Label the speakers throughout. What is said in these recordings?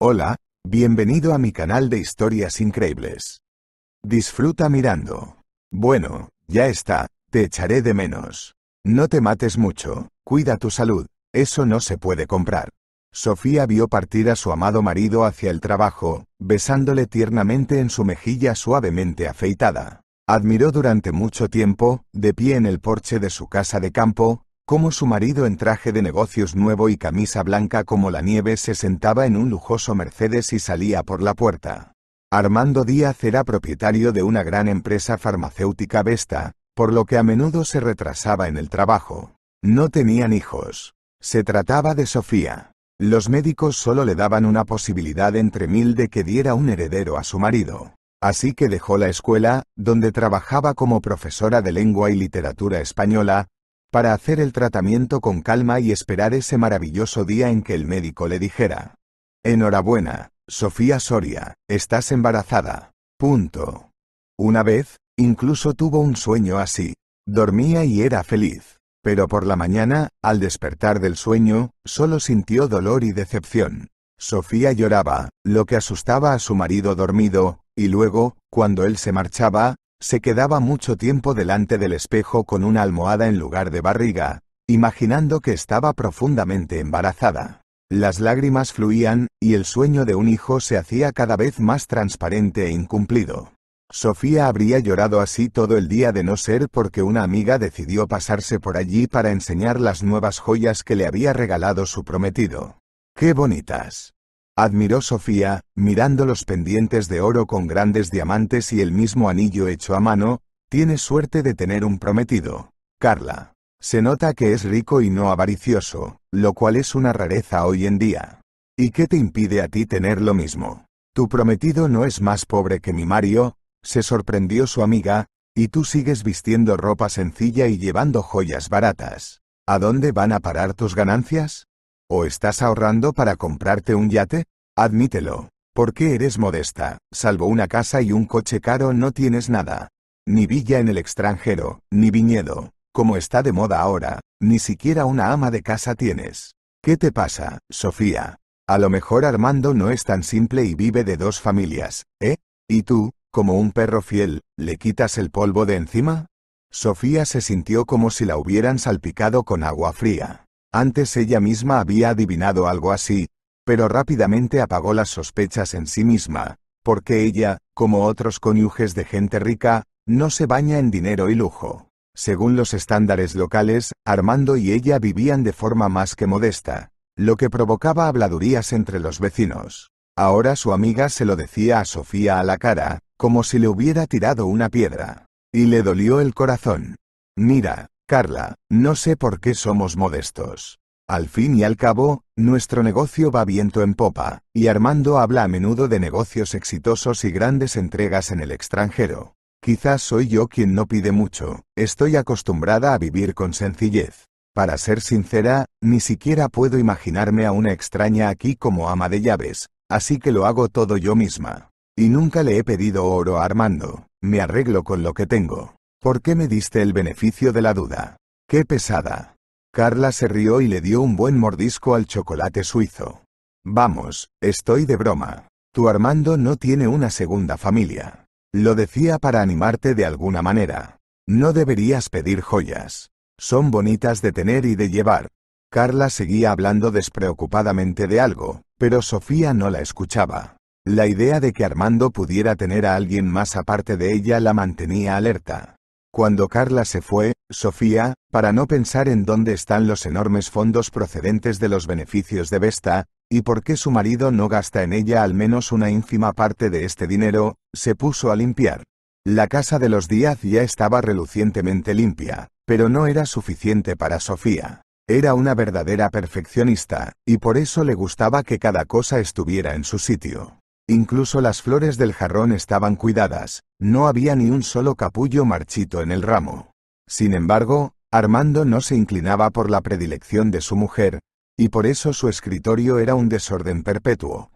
Speaker 1: Hola, bienvenido a mi canal de historias increíbles. Disfruta mirando. Bueno, ya está, te echaré de menos. No te mates mucho, cuida tu salud, eso no se puede comprar. Sofía vio partir a su amado marido hacia el trabajo, besándole tiernamente en su mejilla suavemente afeitada. Admiró durante mucho tiempo, de pie en el porche de su casa de campo, como su marido en traje de negocios nuevo y camisa blanca como la nieve se sentaba en un lujoso Mercedes y salía por la puerta. Armando Díaz era propietario de una gran empresa farmacéutica Vesta, por lo que a menudo se retrasaba en el trabajo. No tenían hijos. Se trataba de Sofía. Los médicos solo le daban una posibilidad entre mil de que diera un heredero a su marido. Así que dejó la escuela, donde trabajaba como profesora de lengua y literatura española, para hacer el tratamiento con calma y esperar ese maravilloso día en que el médico le dijera, Enhorabuena, Sofía Soria, estás embarazada. Punto. Una vez, incluso tuvo un sueño así. Dormía y era feliz. Pero por la mañana, al despertar del sueño, solo sintió dolor y decepción. Sofía lloraba, lo que asustaba a su marido dormido, y luego, cuando él se marchaba, se quedaba mucho tiempo delante del espejo con una almohada en lugar de barriga, imaginando que estaba profundamente embarazada. Las lágrimas fluían, y el sueño de un hijo se hacía cada vez más transparente e incumplido. Sofía habría llorado así todo el día de no ser porque una amiga decidió pasarse por allí para enseñar las nuevas joyas que le había regalado su prometido. ¡Qué bonitas! Admiró Sofía, mirando los pendientes de oro con grandes diamantes y el mismo anillo hecho a mano, tienes suerte de tener un prometido. Carla. Se nota que es rico y no avaricioso, lo cual es una rareza hoy en día. ¿Y qué te impide a ti tener lo mismo? Tu prometido no es más pobre que mi Mario, se sorprendió su amiga, y tú sigues vistiendo ropa sencilla y llevando joyas baratas. ¿A dónde van a parar tus ganancias? ¿O estás ahorrando para comprarte un yate? Admítelo. ¿Por qué eres modesta? Salvo una casa y un coche caro no tienes nada. Ni villa en el extranjero, ni viñedo, como está de moda ahora, ni siquiera una ama de casa tienes. ¿Qué te pasa, Sofía? A lo mejor Armando no es tan simple y vive de dos familias, ¿eh? ¿Y tú, como un perro fiel, le quitas el polvo de encima? Sofía se sintió como si la hubieran salpicado con agua fría. Antes ella misma había adivinado algo así, pero rápidamente apagó las sospechas en sí misma, porque ella, como otros cónyuges de gente rica, no se baña en dinero y lujo. Según los estándares locales, Armando y ella vivían de forma más que modesta, lo que provocaba habladurías entre los vecinos. Ahora su amiga se lo decía a Sofía a la cara, como si le hubiera tirado una piedra. Y le dolió el corazón. Mira, Carla, no sé por qué somos modestos. Al fin y al cabo, nuestro negocio va viento en popa, y Armando habla a menudo de negocios exitosos y grandes entregas en el extranjero. Quizás soy yo quien no pide mucho, estoy acostumbrada a vivir con sencillez. Para ser sincera, ni siquiera puedo imaginarme a una extraña aquí como ama de llaves, así que lo hago todo yo misma. Y nunca le he pedido oro a Armando, me arreglo con lo que tengo. ¿Por qué me diste el beneficio de la duda? ¡Qué pesada! Carla se rió y le dio un buen mordisco al chocolate suizo. Vamos, estoy de broma. Tu Armando no tiene una segunda familia. Lo decía para animarte de alguna manera. No deberías pedir joyas. Son bonitas de tener y de llevar. Carla seguía hablando despreocupadamente de algo, pero Sofía no la escuchaba. La idea de que Armando pudiera tener a alguien más aparte de ella la mantenía alerta. Cuando Carla se fue, Sofía, para no pensar en dónde están los enormes fondos procedentes de los beneficios de Vesta, y por qué su marido no gasta en ella al menos una ínfima parte de este dinero, se puso a limpiar. La casa de los Díaz ya estaba relucientemente limpia, pero no era suficiente para Sofía. Era una verdadera perfeccionista, y por eso le gustaba que cada cosa estuviera en su sitio. Incluso las flores del jarrón estaban cuidadas, no había ni un solo capullo marchito en el ramo. Sin embargo, Armando no se inclinaba por la predilección de su mujer, y por eso su escritorio era un desorden perpetuo.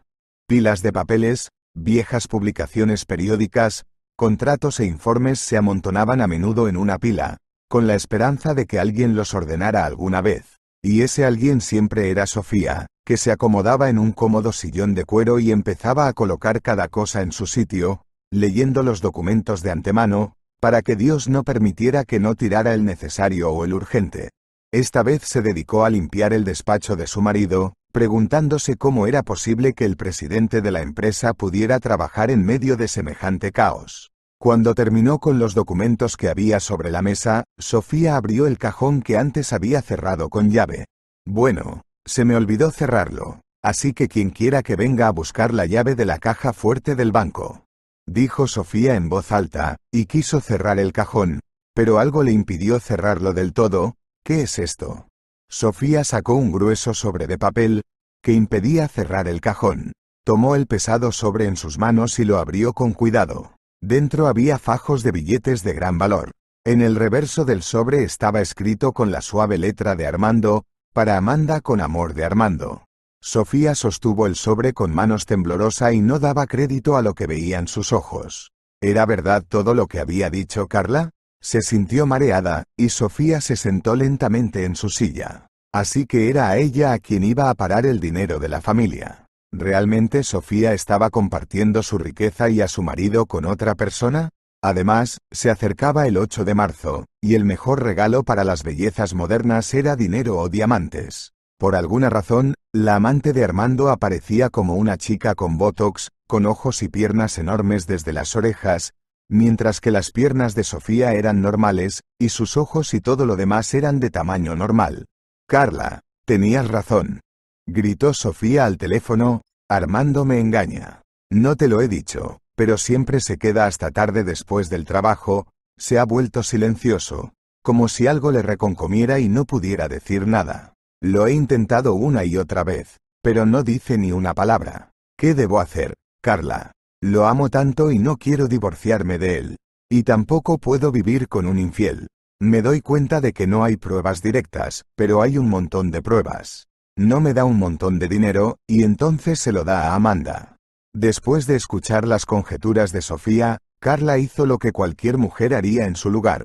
Speaker 1: Pilas de papeles, viejas publicaciones periódicas, contratos e informes se amontonaban a menudo en una pila, con la esperanza de que alguien los ordenara alguna vez. Y ese alguien siempre era Sofía, que se acomodaba en un cómodo sillón de cuero y empezaba a colocar cada cosa en su sitio, leyendo los documentos de antemano, para que Dios no permitiera que no tirara el necesario o el urgente. Esta vez se dedicó a limpiar el despacho de su marido, preguntándose cómo era posible que el presidente de la empresa pudiera trabajar en medio de semejante caos. Cuando terminó con los documentos que había sobre la mesa, Sofía abrió el cajón que antes había cerrado con llave. Bueno, se me olvidó cerrarlo, así que quien quiera que venga a buscar la llave de la caja fuerte del banco. Dijo Sofía en voz alta, y quiso cerrar el cajón, pero algo le impidió cerrarlo del todo, ¿qué es esto? Sofía sacó un grueso sobre de papel, que impedía cerrar el cajón. Tomó el pesado sobre en sus manos y lo abrió con cuidado. Dentro había fajos de billetes de gran valor. En el reverso del sobre estaba escrito con la suave letra de Armando, para Amanda con amor de Armando. Sofía sostuvo el sobre con manos temblorosa y no daba crédito a lo que veían sus ojos. ¿Era verdad todo lo que había dicho Carla? Se sintió mareada, y Sofía se sentó lentamente en su silla. Así que era a ella a quien iba a parar el dinero de la familia. ¿Realmente Sofía estaba compartiendo su riqueza y a su marido con otra persona? Además, se acercaba el 8 de marzo, y el mejor regalo para las bellezas modernas era dinero o diamantes. Por alguna razón, la amante de Armando aparecía como una chica con botox, con ojos y piernas enormes desde las orejas, mientras que las piernas de Sofía eran normales, y sus ojos y todo lo demás eran de tamaño normal. Carla, tenías razón. Gritó Sofía al teléfono, Armando me engaña. No te lo he dicho pero siempre se queda hasta tarde después del trabajo, se ha vuelto silencioso, como si algo le reconcomiera y no pudiera decir nada. Lo he intentado una y otra vez, pero no dice ni una palabra. ¿Qué debo hacer, Carla? Lo amo tanto y no quiero divorciarme de él. Y tampoco puedo vivir con un infiel. Me doy cuenta de que no hay pruebas directas, pero hay un montón de pruebas. No me da un montón de dinero, y entonces se lo da a Amanda. Después de escuchar las conjeturas de Sofía, Carla hizo lo que cualquier mujer haría en su lugar.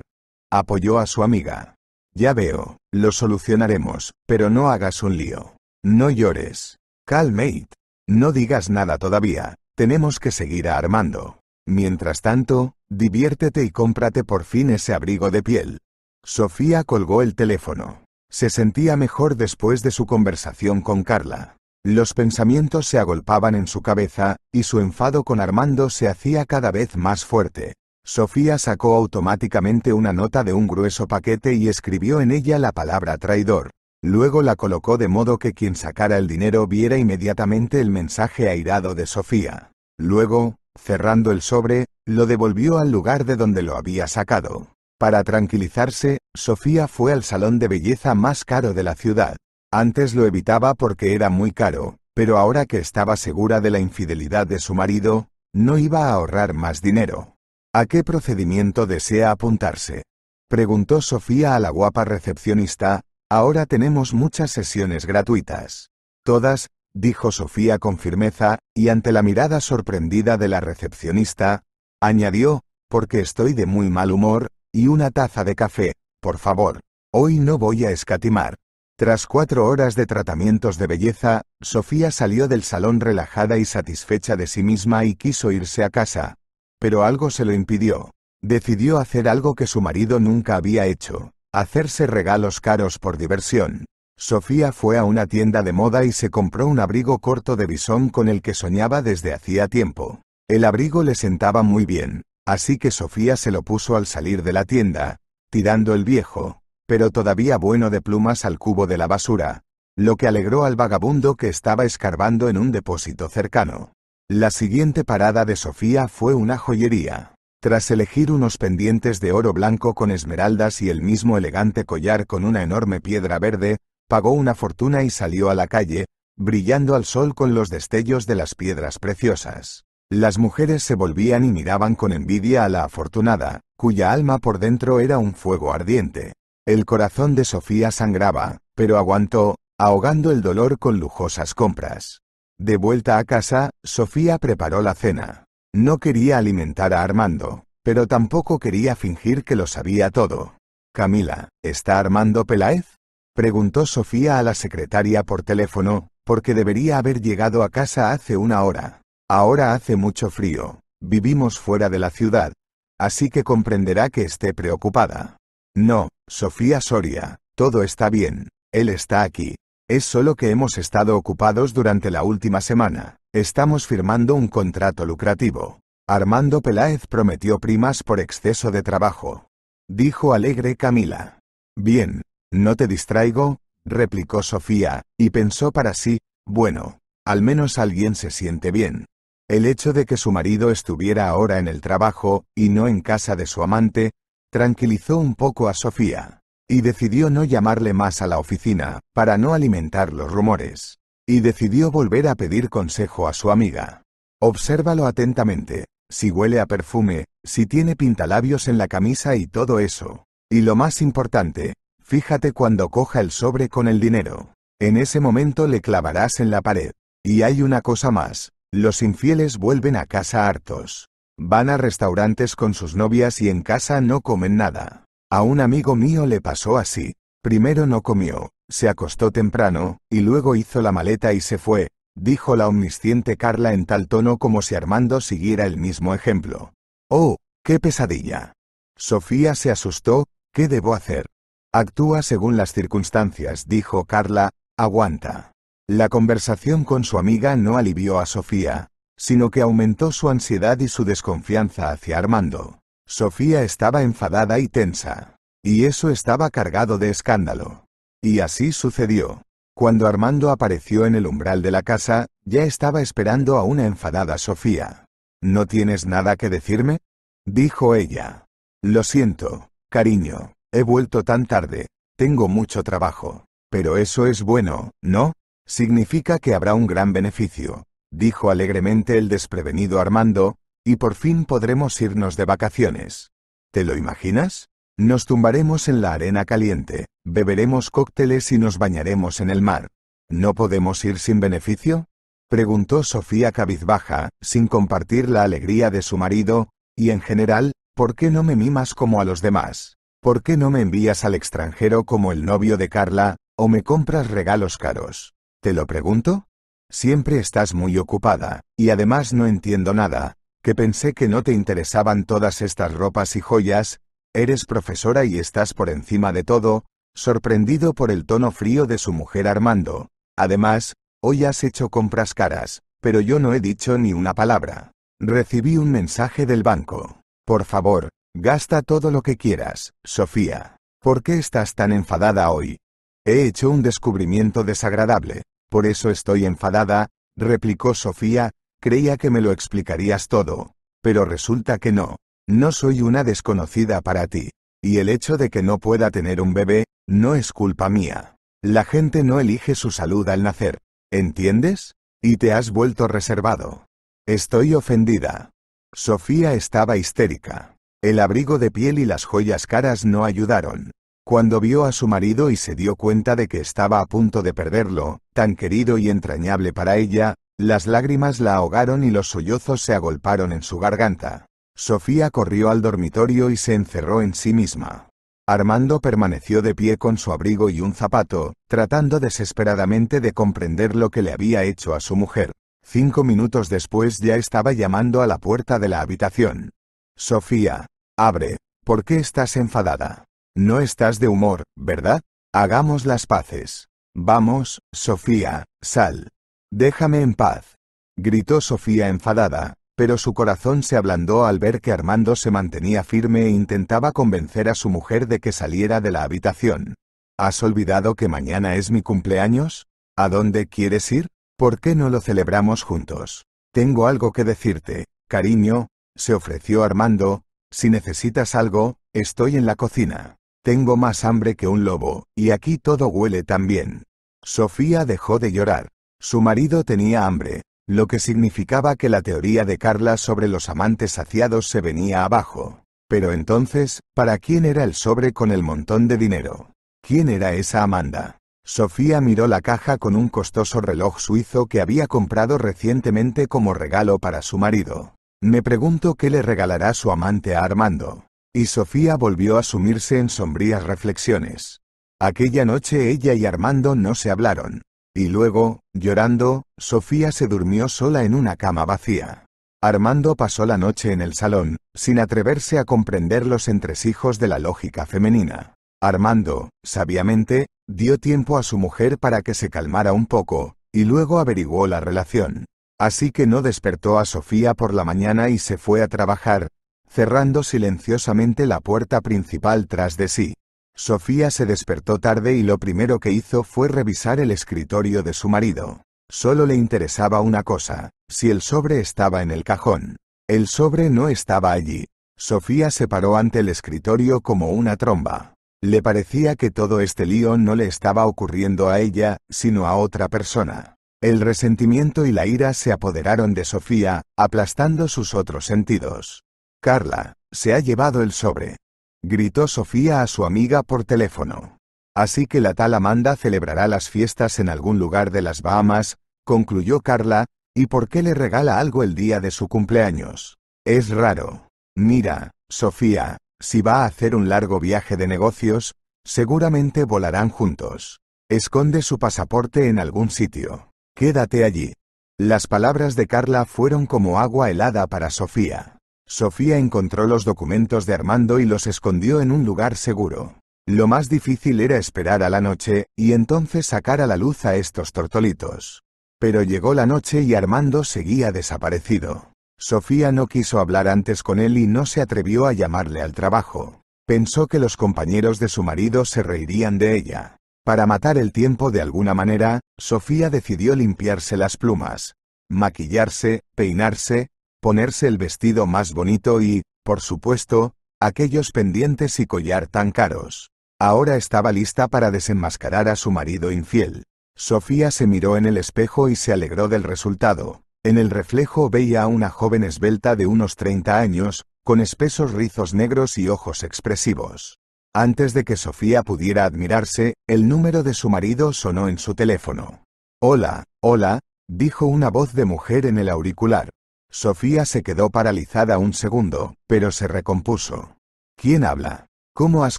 Speaker 1: Apoyó a su amiga. Ya veo, lo solucionaremos, pero no hagas un lío. No llores. Calmate. No digas nada todavía, tenemos que seguir Armando. Mientras tanto, diviértete y cómprate por fin ese abrigo de piel. Sofía colgó el teléfono. Se sentía mejor después de su conversación con Carla. Los pensamientos se agolpaban en su cabeza, y su enfado con Armando se hacía cada vez más fuerte. Sofía sacó automáticamente una nota de un grueso paquete y escribió en ella la palabra traidor. Luego la colocó de modo que quien sacara el dinero viera inmediatamente el mensaje airado de Sofía. Luego, cerrando el sobre, lo devolvió al lugar de donde lo había sacado. Para tranquilizarse, Sofía fue al salón de belleza más caro de la ciudad. Antes lo evitaba porque era muy caro, pero ahora que estaba segura de la infidelidad de su marido, no iba a ahorrar más dinero. ¿A qué procedimiento desea apuntarse? Preguntó Sofía a la guapa recepcionista, ahora tenemos muchas sesiones gratuitas. Todas, dijo Sofía con firmeza, y ante la mirada sorprendida de la recepcionista, añadió, porque estoy de muy mal humor, y una taza de café, por favor. Hoy no voy a escatimar. Tras cuatro horas de tratamientos de belleza, Sofía salió del salón relajada y satisfecha de sí misma y quiso irse a casa. Pero algo se lo impidió. Decidió hacer algo que su marido nunca había hecho, hacerse regalos caros por diversión. Sofía fue a una tienda de moda y se compró un abrigo corto de bisón con el que soñaba desde hacía tiempo. El abrigo le sentaba muy bien, así que Sofía se lo puso al salir de la tienda, tirando el viejo, pero todavía bueno de plumas al cubo de la basura, lo que alegró al vagabundo que estaba escarbando en un depósito cercano. La siguiente parada de Sofía fue una joyería. Tras elegir unos pendientes de oro blanco con esmeraldas y el mismo elegante collar con una enorme piedra verde, pagó una fortuna y salió a la calle, brillando al sol con los destellos de las piedras preciosas. Las mujeres se volvían y miraban con envidia a la afortunada, cuya alma por dentro era un fuego ardiente. El corazón de Sofía sangraba, pero aguantó, ahogando el dolor con lujosas compras. De vuelta a casa, Sofía preparó la cena. No quería alimentar a Armando, pero tampoco quería fingir que lo sabía todo. Camila, ¿está Armando Peláez? Preguntó Sofía a la secretaria por teléfono, porque debería haber llegado a casa hace una hora. Ahora hace mucho frío, vivimos fuera de la ciudad, así que comprenderá que esté preocupada. No, Sofía Soria, todo está bien, él está aquí. Es solo que hemos estado ocupados durante la última semana, estamos firmando un contrato lucrativo. Armando Peláez prometió primas por exceso de trabajo. Dijo alegre Camila. Bien, no te distraigo, replicó Sofía, y pensó para sí, bueno, al menos alguien se siente bien. El hecho de que su marido estuviera ahora en el trabajo, y no en casa de su amante, tranquilizó un poco a Sofía. Y decidió no llamarle más a la oficina, para no alimentar los rumores. Y decidió volver a pedir consejo a su amiga. Obsérvalo atentamente, si huele a perfume, si tiene pintalabios en la camisa y todo eso. Y lo más importante, fíjate cuando coja el sobre con el dinero. En ese momento le clavarás en la pared. Y hay una cosa más, los infieles vuelven a casa hartos. Van a restaurantes con sus novias y en casa no comen nada. A un amigo mío le pasó así. Primero no comió, se acostó temprano, y luego hizo la maleta y se fue, dijo la omnisciente Carla en tal tono como si Armando siguiera el mismo ejemplo. ¡Oh, qué pesadilla! Sofía se asustó, ¿qué debo hacer? Actúa según las circunstancias, dijo Carla, aguanta. La conversación con su amiga no alivió a Sofía, sino que aumentó su ansiedad y su desconfianza hacia Armando. Sofía estaba enfadada y tensa. Y eso estaba cargado de escándalo. Y así sucedió. Cuando Armando apareció en el umbral de la casa, ya estaba esperando a una enfadada Sofía. ¿No tienes nada que decirme? dijo ella. Lo siento, cariño, he vuelto tan tarde, tengo mucho trabajo. Pero eso es bueno, ¿no? Significa que habrá un gran beneficio, dijo alegremente el desprevenido Armando, y por fin podremos irnos de vacaciones. ¿Te lo imaginas? Nos tumbaremos en la arena caliente, beberemos cócteles y nos bañaremos en el mar. ¿No podemos ir sin beneficio? preguntó Sofía cabizbaja, sin compartir la alegría de su marido, y en general, ¿por qué no me mimas como a los demás? ¿Por qué no me envías al extranjero como el novio de Carla, o me compras regalos caros? ¿Te lo pregunto? Siempre estás muy ocupada, y además no entiendo nada, que pensé que no te interesaban todas estas ropas y joyas, eres profesora y estás por encima de todo, sorprendido por el tono frío de su mujer Armando. Además, hoy has hecho compras caras, pero yo no he dicho ni una palabra. Recibí un mensaje del banco. Por favor, gasta todo lo que quieras, Sofía. ¿Por qué estás tan enfadada hoy? He hecho un descubrimiento desagradable. Por eso estoy enfadada, replicó Sofía, creía que me lo explicarías todo. Pero resulta que no. No soy una desconocida para ti. Y el hecho de que no pueda tener un bebé, no es culpa mía. La gente no elige su salud al nacer. ¿Entiendes? Y te has vuelto reservado. Estoy ofendida. Sofía estaba histérica. El abrigo de piel y las joyas caras no ayudaron. Cuando vio a su marido y se dio cuenta de que estaba a punto de perderlo, tan querido y entrañable para ella, las lágrimas la ahogaron y los sollozos se agolparon en su garganta. Sofía corrió al dormitorio y se encerró en sí misma. Armando permaneció de pie con su abrigo y un zapato, tratando desesperadamente de comprender lo que le había hecho a su mujer. Cinco minutos después ya estaba llamando a la puerta de la habitación. Sofía, abre, ¿por qué estás enfadada? No estás de humor, ¿verdad? Hagamos las paces. Vamos, Sofía, sal. Déjame en paz. Gritó Sofía enfadada, pero su corazón se ablandó al ver que Armando se mantenía firme e intentaba convencer a su mujer de que saliera de la habitación. ¿Has olvidado que mañana es mi cumpleaños? ¿A dónde quieres ir? ¿Por qué no lo celebramos juntos? Tengo algo que decirte, cariño, se ofreció Armando, si necesitas algo, estoy en la cocina. Tengo más hambre que un lobo, y aquí todo huele tan bien. Sofía dejó de llorar. Su marido tenía hambre, lo que significaba que la teoría de Carla sobre los amantes saciados se venía abajo. Pero entonces, ¿para quién era el sobre con el montón de dinero? ¿Quién era esa Amanda? Sofía miró la caja con un costoso reloj suizo que había comprado recientemente como regalo para su marido. Me pregunto qué le regalará su amante a Armando. Y Sofía volvió a sumirse en sombrías reflexiones. Aquella noche ella y Armando no se hablaron. Y luego, llorando, Sofía se durmió sola en una cama vacía. Armando pasó la noche en el salón, sin atreverse a comprender los entresijos de la lógica femenina. Armando, sabiamente, dio tiempo a su mujer para que se calmara un poco, y luego averiguó la relación. Así que no despertó a Sofía por la mañana y se fue a trabajar, cerrando silenciosamente la puerta principal tras de sí. Sofía se despertó tarde y lo primero que hizo fue revisar el escritorio de su marido. Solo le interesaba una cosa, si el sobre estaba en el cajón. El sobre no estaba allí. Sofía se paró ante el escritorio como una tromba. Le parecía que todo este lío no le estaba ocurriendo a ella, sino a otra persona. El resentimiento y la ira se apoderaron de Sofía, aplastando sus otros sentidos. Carla, se ha llevado el sobre. Gritó Sofía a su amiga por teléfono. Así que la tal Amanda celebrará las fiestas en algún lugar de las Bahamas, concluyó Carla, ¿y por qué le regala algo el día de su cumpleaños? Es raro. Mira, Sofía, si va a hacer un largo viaje de negocios, seguramente volarán juntos. Esconde su pasaporte en algún sitio. Quédate allí. Las palabras de Carla fueron como agua helada para Sofía. Sofía encontró los documentos de Armando y los escondió en un lugar seguro. Lo más difícil era esperar a la noche, y entonces sacar a la luz a estos tortolitos. Pero llegó la noche y Armando seguía desaparecido. Sofía no quiso hablar antes con él y no se atrevió a llamarle al trabajo. Pensó que los compañeros de su marido se reirían de ella. Para matar el tiempo de alguna manera, Sofía decidió limpiarse las plumas, maquillarse, peinarse, ponerse el vestido más bonito y, por supuesto, aquellos pendientes y collar tan caros. Ahora estaba lista para desenmascarar a su marido infiel. Sofía se miró en el espejo y se alegró del resultado. En el reflejo veía a una joven esbelta de unos 30 años, con espesos rizos negros y ojos expresivos. Antes de que Sofía pudiera admirarse, el número de su marido sonó en su teléfono. Hola, hola, dijo una voz de mujer en el auricular. Sofía se quedó paralizada un segundo, pero se recompuso. ¿Quién habla? ¿Cómo has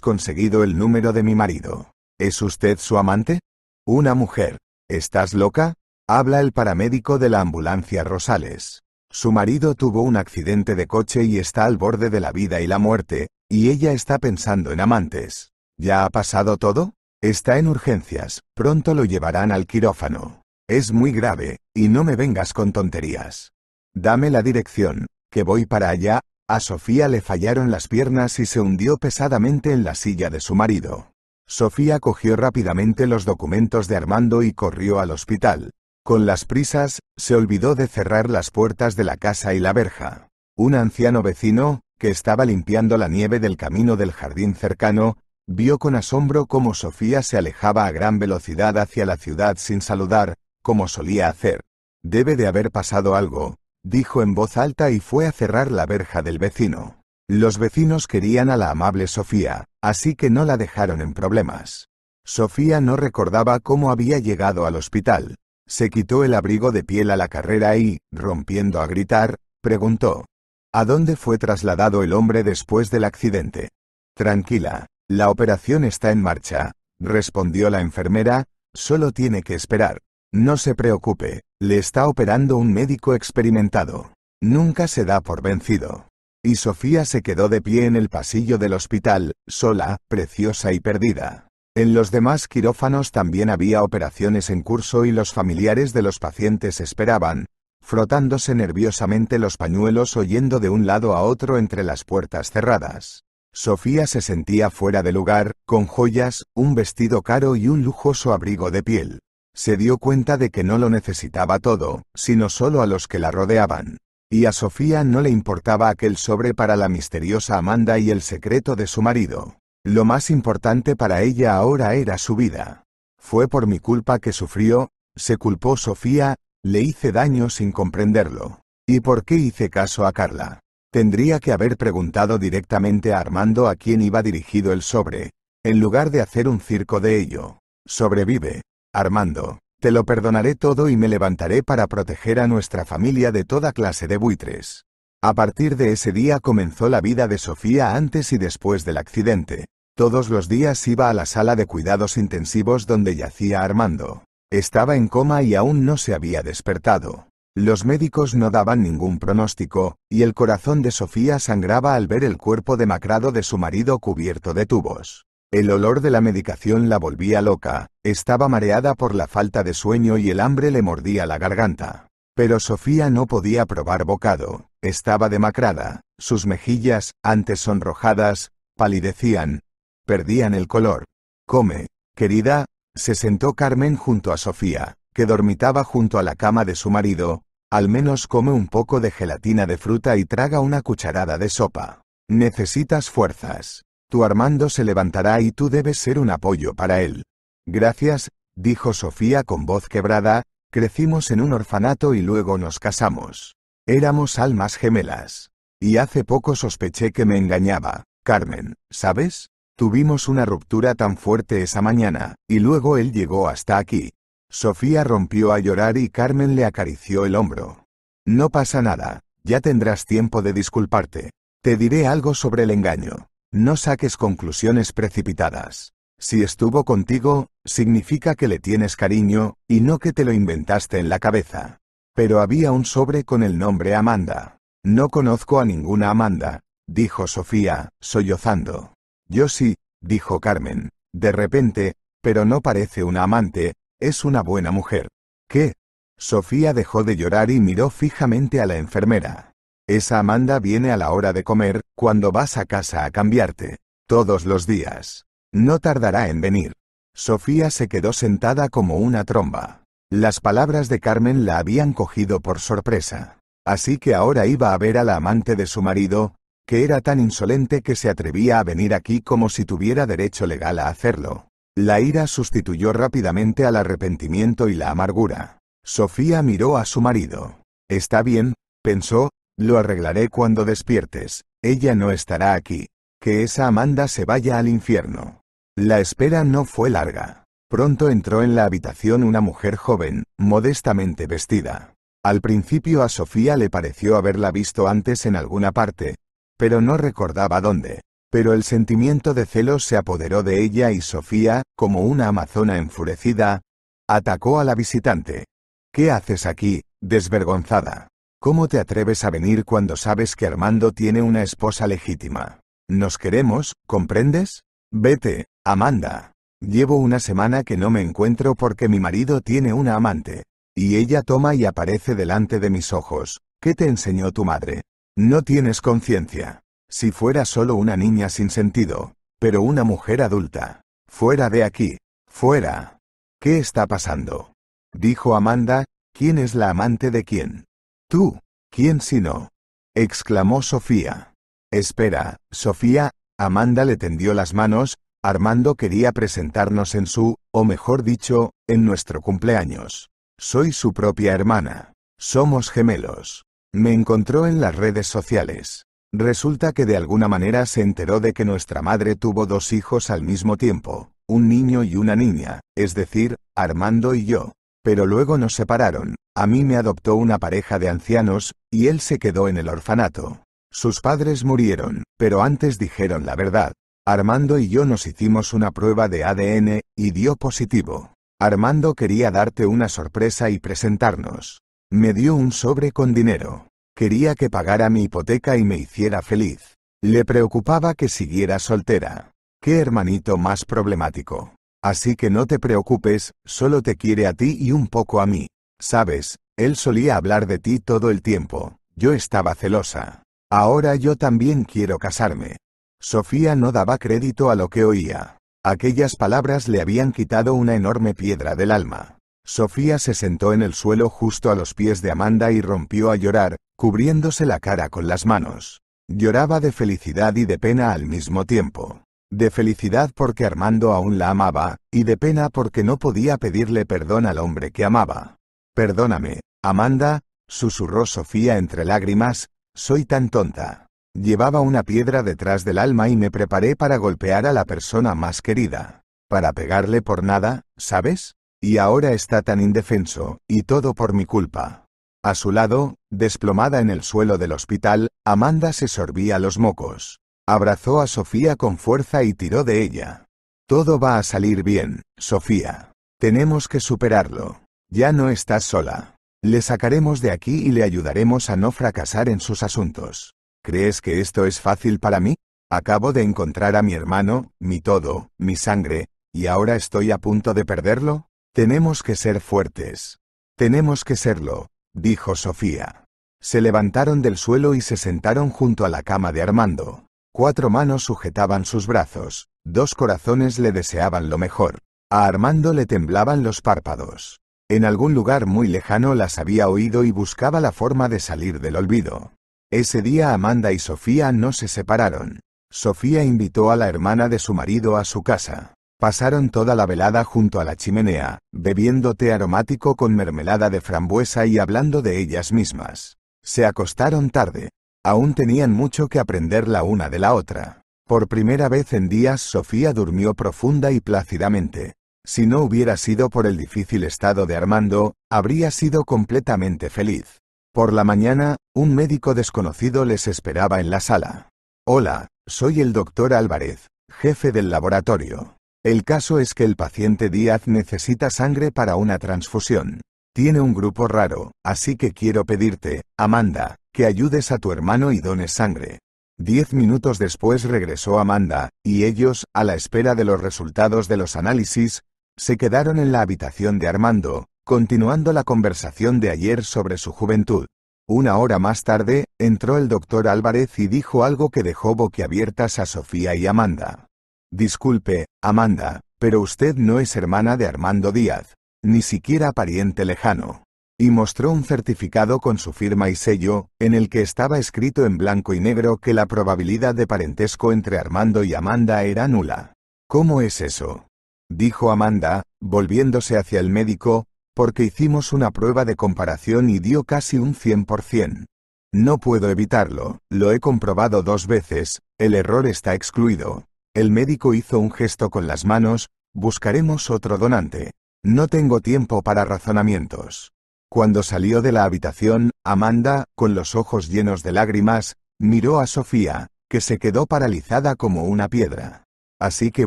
Speaker 1: conseguido el número de mi marido? ¿Es usted su amante? Una mujer. ¿Estás loca? Habla el paramédico de la ambulancia Rosales. Su marido tuvo un accidente de coche y está al borde de la vida y la muerte, y ella está pensando en amantes. ¿Ya ha pasado todo? Está en urgencias, pronto lo llevarán al quirófano. Es muy grave, y no me vengas con tonterías. Dame la dirección, que voy para allá. A Sofía le fallaron las piernas y se hundió pesadamente en la silla de su marido. Sofía cogió rápidamente los documentos de Armando y corrió al hospital. Con las prisas, se olvidó de cerrar las puertas de la casa y la verja. Un anciano vecino, que estaba limpiando la nieve del camino del jardín cercano, vio con asombro cómo Sofía se alejaba a gran velocidad hacia la ciudad sin saludar, como solía hacer. Debe de haber pasado algo, dijo en voz alta y fue a cerrar la verja del vecino. Los vecinos querían a la amable Sofía, así que no la dejaron en problemas. Sofía no recordaba cómo había llegado al hospital. Se quitó el abrigo de piel a la carrera y, rompiendo a gritar, preguntó. ¿A dónde fue trasladado el hombre después del accidente? Tranquila, la operación está en marcha, respondió la enfermera, solo tiene que esperar. No se preocupe, le está operando un médico experimentado. Nunca se da por vencido. Y Sofía se quedó de pie en el pasillo del hospital, sola, preciosa y perdida. En los demás quirófanos también había operaciones en curso y los familiares de los pacientes esperaban, frotándose nerviosamente los pañuelos oyendo de un lado a otro entre las puertas cerradas. Sofía se sentía fuera de lugar, con joyas, un vestido caro y un lujoso abrigo de piel se dio cuenta de que no lo necesitaba todo, sino solo a los que la rodeaban. Y a Sofía no le importaba aquel sobre para la misteriosa Amanda y el secreto de su marido. Lo más importante para ella ahora era su vida. Fue por mi culpa que sufrió, se culpó Sofía, le hice daño sin comprenderlo. ¿Y por qué hice caso a Carla? Tendría que haber preguntado directamente a Armando a quién iba dirigido el sobre, en lugar de hacer un circo de ello. Sobrevive, Armando, te lo perdonaré todo y me levantaré para proteger a nuestra familia de toda clase de buitres. A partir de ese día comenzó la vida de Sofía antes y después del accidente. Todos los días iba a la sala de cuidados intensivos donde yacía Armando. Estaba en coma y aún no se había despertado. Los médicos no daban ningún pronóstico, y el corazón de Sofía sangraba al ver el cuerpo demacrado de su marido cubierto de tubos. El olor de la medicación la volvía loca, estaba mareada por la falta de sueño y el hambre le mordía la garganta. Pero Sofía no podía probar bocado, estaba demacrada, sus mejillas, antes sonrojadas, palidecían, perdían el color. Come, querida, se sentó Carmen junto a Sofía, que dormitaba junto a la cama de su marido, al menos come un poco de gelatina de fruta y traga una cucharada de sopa. Necesitas fuerzas. Tu Armando se levantará y tú debes ser un apoyo para él. Gracias, dijo Sofía con voz quebrada, crecimos en un orfanato y luego nos casamos. Éramos almas gemelas. Y hace poco sospeché que me engañaba, Carmen, ¿sabes? Tuvimos una ruptura tan fuerte esa mañana, y luego él llegó hasta aquí. Sofía rompió a llorar y Carmen le acarició el hombro. No pasa nada, ya tendrás tiempo de disculparte. Te diré algo sobre el engaño. No saques conclusiones precipitadas. Si estuvo contigo, significa que le tienes cariño, y no que te lo inventaste en la cabeza. Pero había un sobre con el nombre Amanda. No conozco a ninguna Amanda, dijo Sofía, sollozando. Yo sí, dijo Carmen. De repente, pero no parece una amante, es una buena mujer. ¿Qué? Sofía dejó de llorar y miró fijamente a la enfermera. Esa Amanda viene a la hora de comer, cuando vas a casa a cambiarte. Todos los días. No tardará en venir. Sofía se quedó sentada como una tromba. Las palabras de Carmen la habían cogido por sorpresa. Así que ahora iba a ver a la amante de su marido, que era tan insolente que se atrevía a venir aquí como si tuviera derecho legal a hacerlo. La ira sustituyó rápidamente al arrepentimiento y la amargura. Sofía miró a su marido. Está bien, pensó, lo arreglaré cuando despiertes. Ella no estará aquí. Que esa Amanda se vaya al infierno. La espera no fue larga. Pronto entró en la habitación una mujer joven, modestamente vestida. Al principio a Sofía le pareció haberla visto antes en alguna parte, pero no recordaba dónde. Pero el sentimiento de celos se apoderó de ella y Sofía, como una amazona enfurecida, atacó a la visitante. ¿Qué haces aquí, desvergonzada? ¿Cómo te atreves a venir cuando sabes que Armando tiene una esposa legítima? Nos queremos, ¿comprendes? Vete, Amanda. Llevo una semana que no me encuentro porque mi marido tiene una amante. Y ella toma y aparece delante de mis ojos. ¿Qué te enseñó tu madre? No tienes conciencia. Si fuera solo una niña sin sentido, pero una mujer adulta. Fuera de aquí. Fuera. ¿Qué está pasando? Dijo Amanda, ¿quién es la amante de quién? Tú, ¿quién sino? exclamó Sofía. Espera, Sofía, Amanda le tendió las manos, Armando quería presentarnos en su, o mejor dicho, en nuestro cumpleaños. Soy su propia hermana. Somos gemelos. Me encontró en las redes sociales. Resulta que de alguna manera se enteró de que nuestra madre tuvo dos hijos al mismo tiempo, un niño y una niña, es decir, Armando y yo pero luego nos separaron. A mí me adoptó una pareja de ancianos, y él se quedó en el orfanato. Sus padres murieron, pero antes dijeron la verdad. Armando y yo nos hicimos una prueba de ADN, y dio positivo. Armando quería darte una sorpresa y presentarnos. Me dio un sobre con dinero. Quería que pagara mi hipoteca y me hiciera feliz. Le preocupaba que siguiera soltera. Qué hermanito más problemático. Así que no te preocupes, solo te quiere a ti y un poco a mí. Sabes, él solía hablar de ti todo el tiempo, yo estaba celosa. Ahora yo también quiero casarme. Sofía no daba crédito a lo que oía. Aquellas palabras le habían quitado una enorme piedra del alma. Sofía se sentó en el suelo justo a los pies de Amanda y rompió a llorar, cubriéndose la cara con las manos. Lloraba de felicidad y de pena al mismo tiempo de felicidad porque Armando aún la amaba, y de pena porque no podía pedirle perdón al hombre que amaba. Perdóname, Amanda, susurró Sofía entre lágrimas, soy tan tonta. Llevaba una piedra detrás del alma y me preparé para golpear a la persona más querida. Para pegarle por nada, ¿sabes? Y ahora está tan indefenso, y todo por mi culpa. A su lado, desplomada en el suelo del hospital, Amanda se sorbía los mocos. Abrazó a Sofía con fuerza y tiró de ella. Todo va a salir bien, Sofía. Tenemos que superarlo. Ya no estás sola. Le sacaremos de aquí y le ayudaremos a no fracasar en sus asuntos. ¿Crees que esto es fácil para mí? Acabo de encontrar a mi hermano, mi todo, mi sangre, y ahora estoy a punto de perderlo. Tenemos que ser fuertes. Tenemos que serlo, dijo Sofía. Se levantaron del suelo y se sentaron junto a la cama de Armando. Cuatro manos sujetaban sus brazos, dos corazones le deseaban lo mejor. A Armando le temblaban los párpados. En algún lugar muy lejano las había oído y buscaba la forma de salir del olvido. Ese día Amanda y Sofía no se separaron. Sofía invitó a la hermana de su marido a su casa. Pasaron toda la velada junto a la chimenea, bebiendo té aromático con mermelada de frambuesa y hablando de ellas mismas. Se acostaron tarde, Aún tenían mucho que aprender la una de la otra. Por primera vez en días Sofía durmió profunda y plácidamente. Si no hubiera sido por el difícil estado de Armando, habría sido completamente feliz. Por la mañana, un médico desconocido les esperaba en la sala. Hola, soy el doctor Álvarez, jefe del laboratorio. El caso es que el paciente Díaz necesita sangre para una transfusión. Tiene un grupo raro, así que quiero pedirte, Amanda, que ayudes a tu hermano y dones sangre. Diez minutos después regresó Amanda, y ellos, a la espera de los resultados de los análisis, se quedaron en la habitación de Armando, continuando la conversación de ayer sobre su juventud. Una hora más tarde, entró el doctor Álvarez y dijo algo que dejó boquiabiertas a Sofía y Amanda. Disculpe, Amanda, pero usted no es hermana de Armando Díaz ni siquiera pariente lejano. Y mostró un certificado con su firma y sello, en el que estaba escrito en blanco y negro que la probabilidad de parentesco entre Armando y Amanda era nula. ¿Cómo es eso? Dijo Amanda, volviéndose hacia el médico, porque hicimos una prueba de comparación y dio casi un 100%. No puedo evitarlo, lo he comprobado dos veces, el error está excluido. El médico hizo un gesto con las manos, buscaremos otro donante. No tengo tiempo para razonamientos. Cuando salió de la habitación, Amanda, con los ojos llenos de lágrimas, miró a Sofía, que se quedó paralizada como una piedra. Así que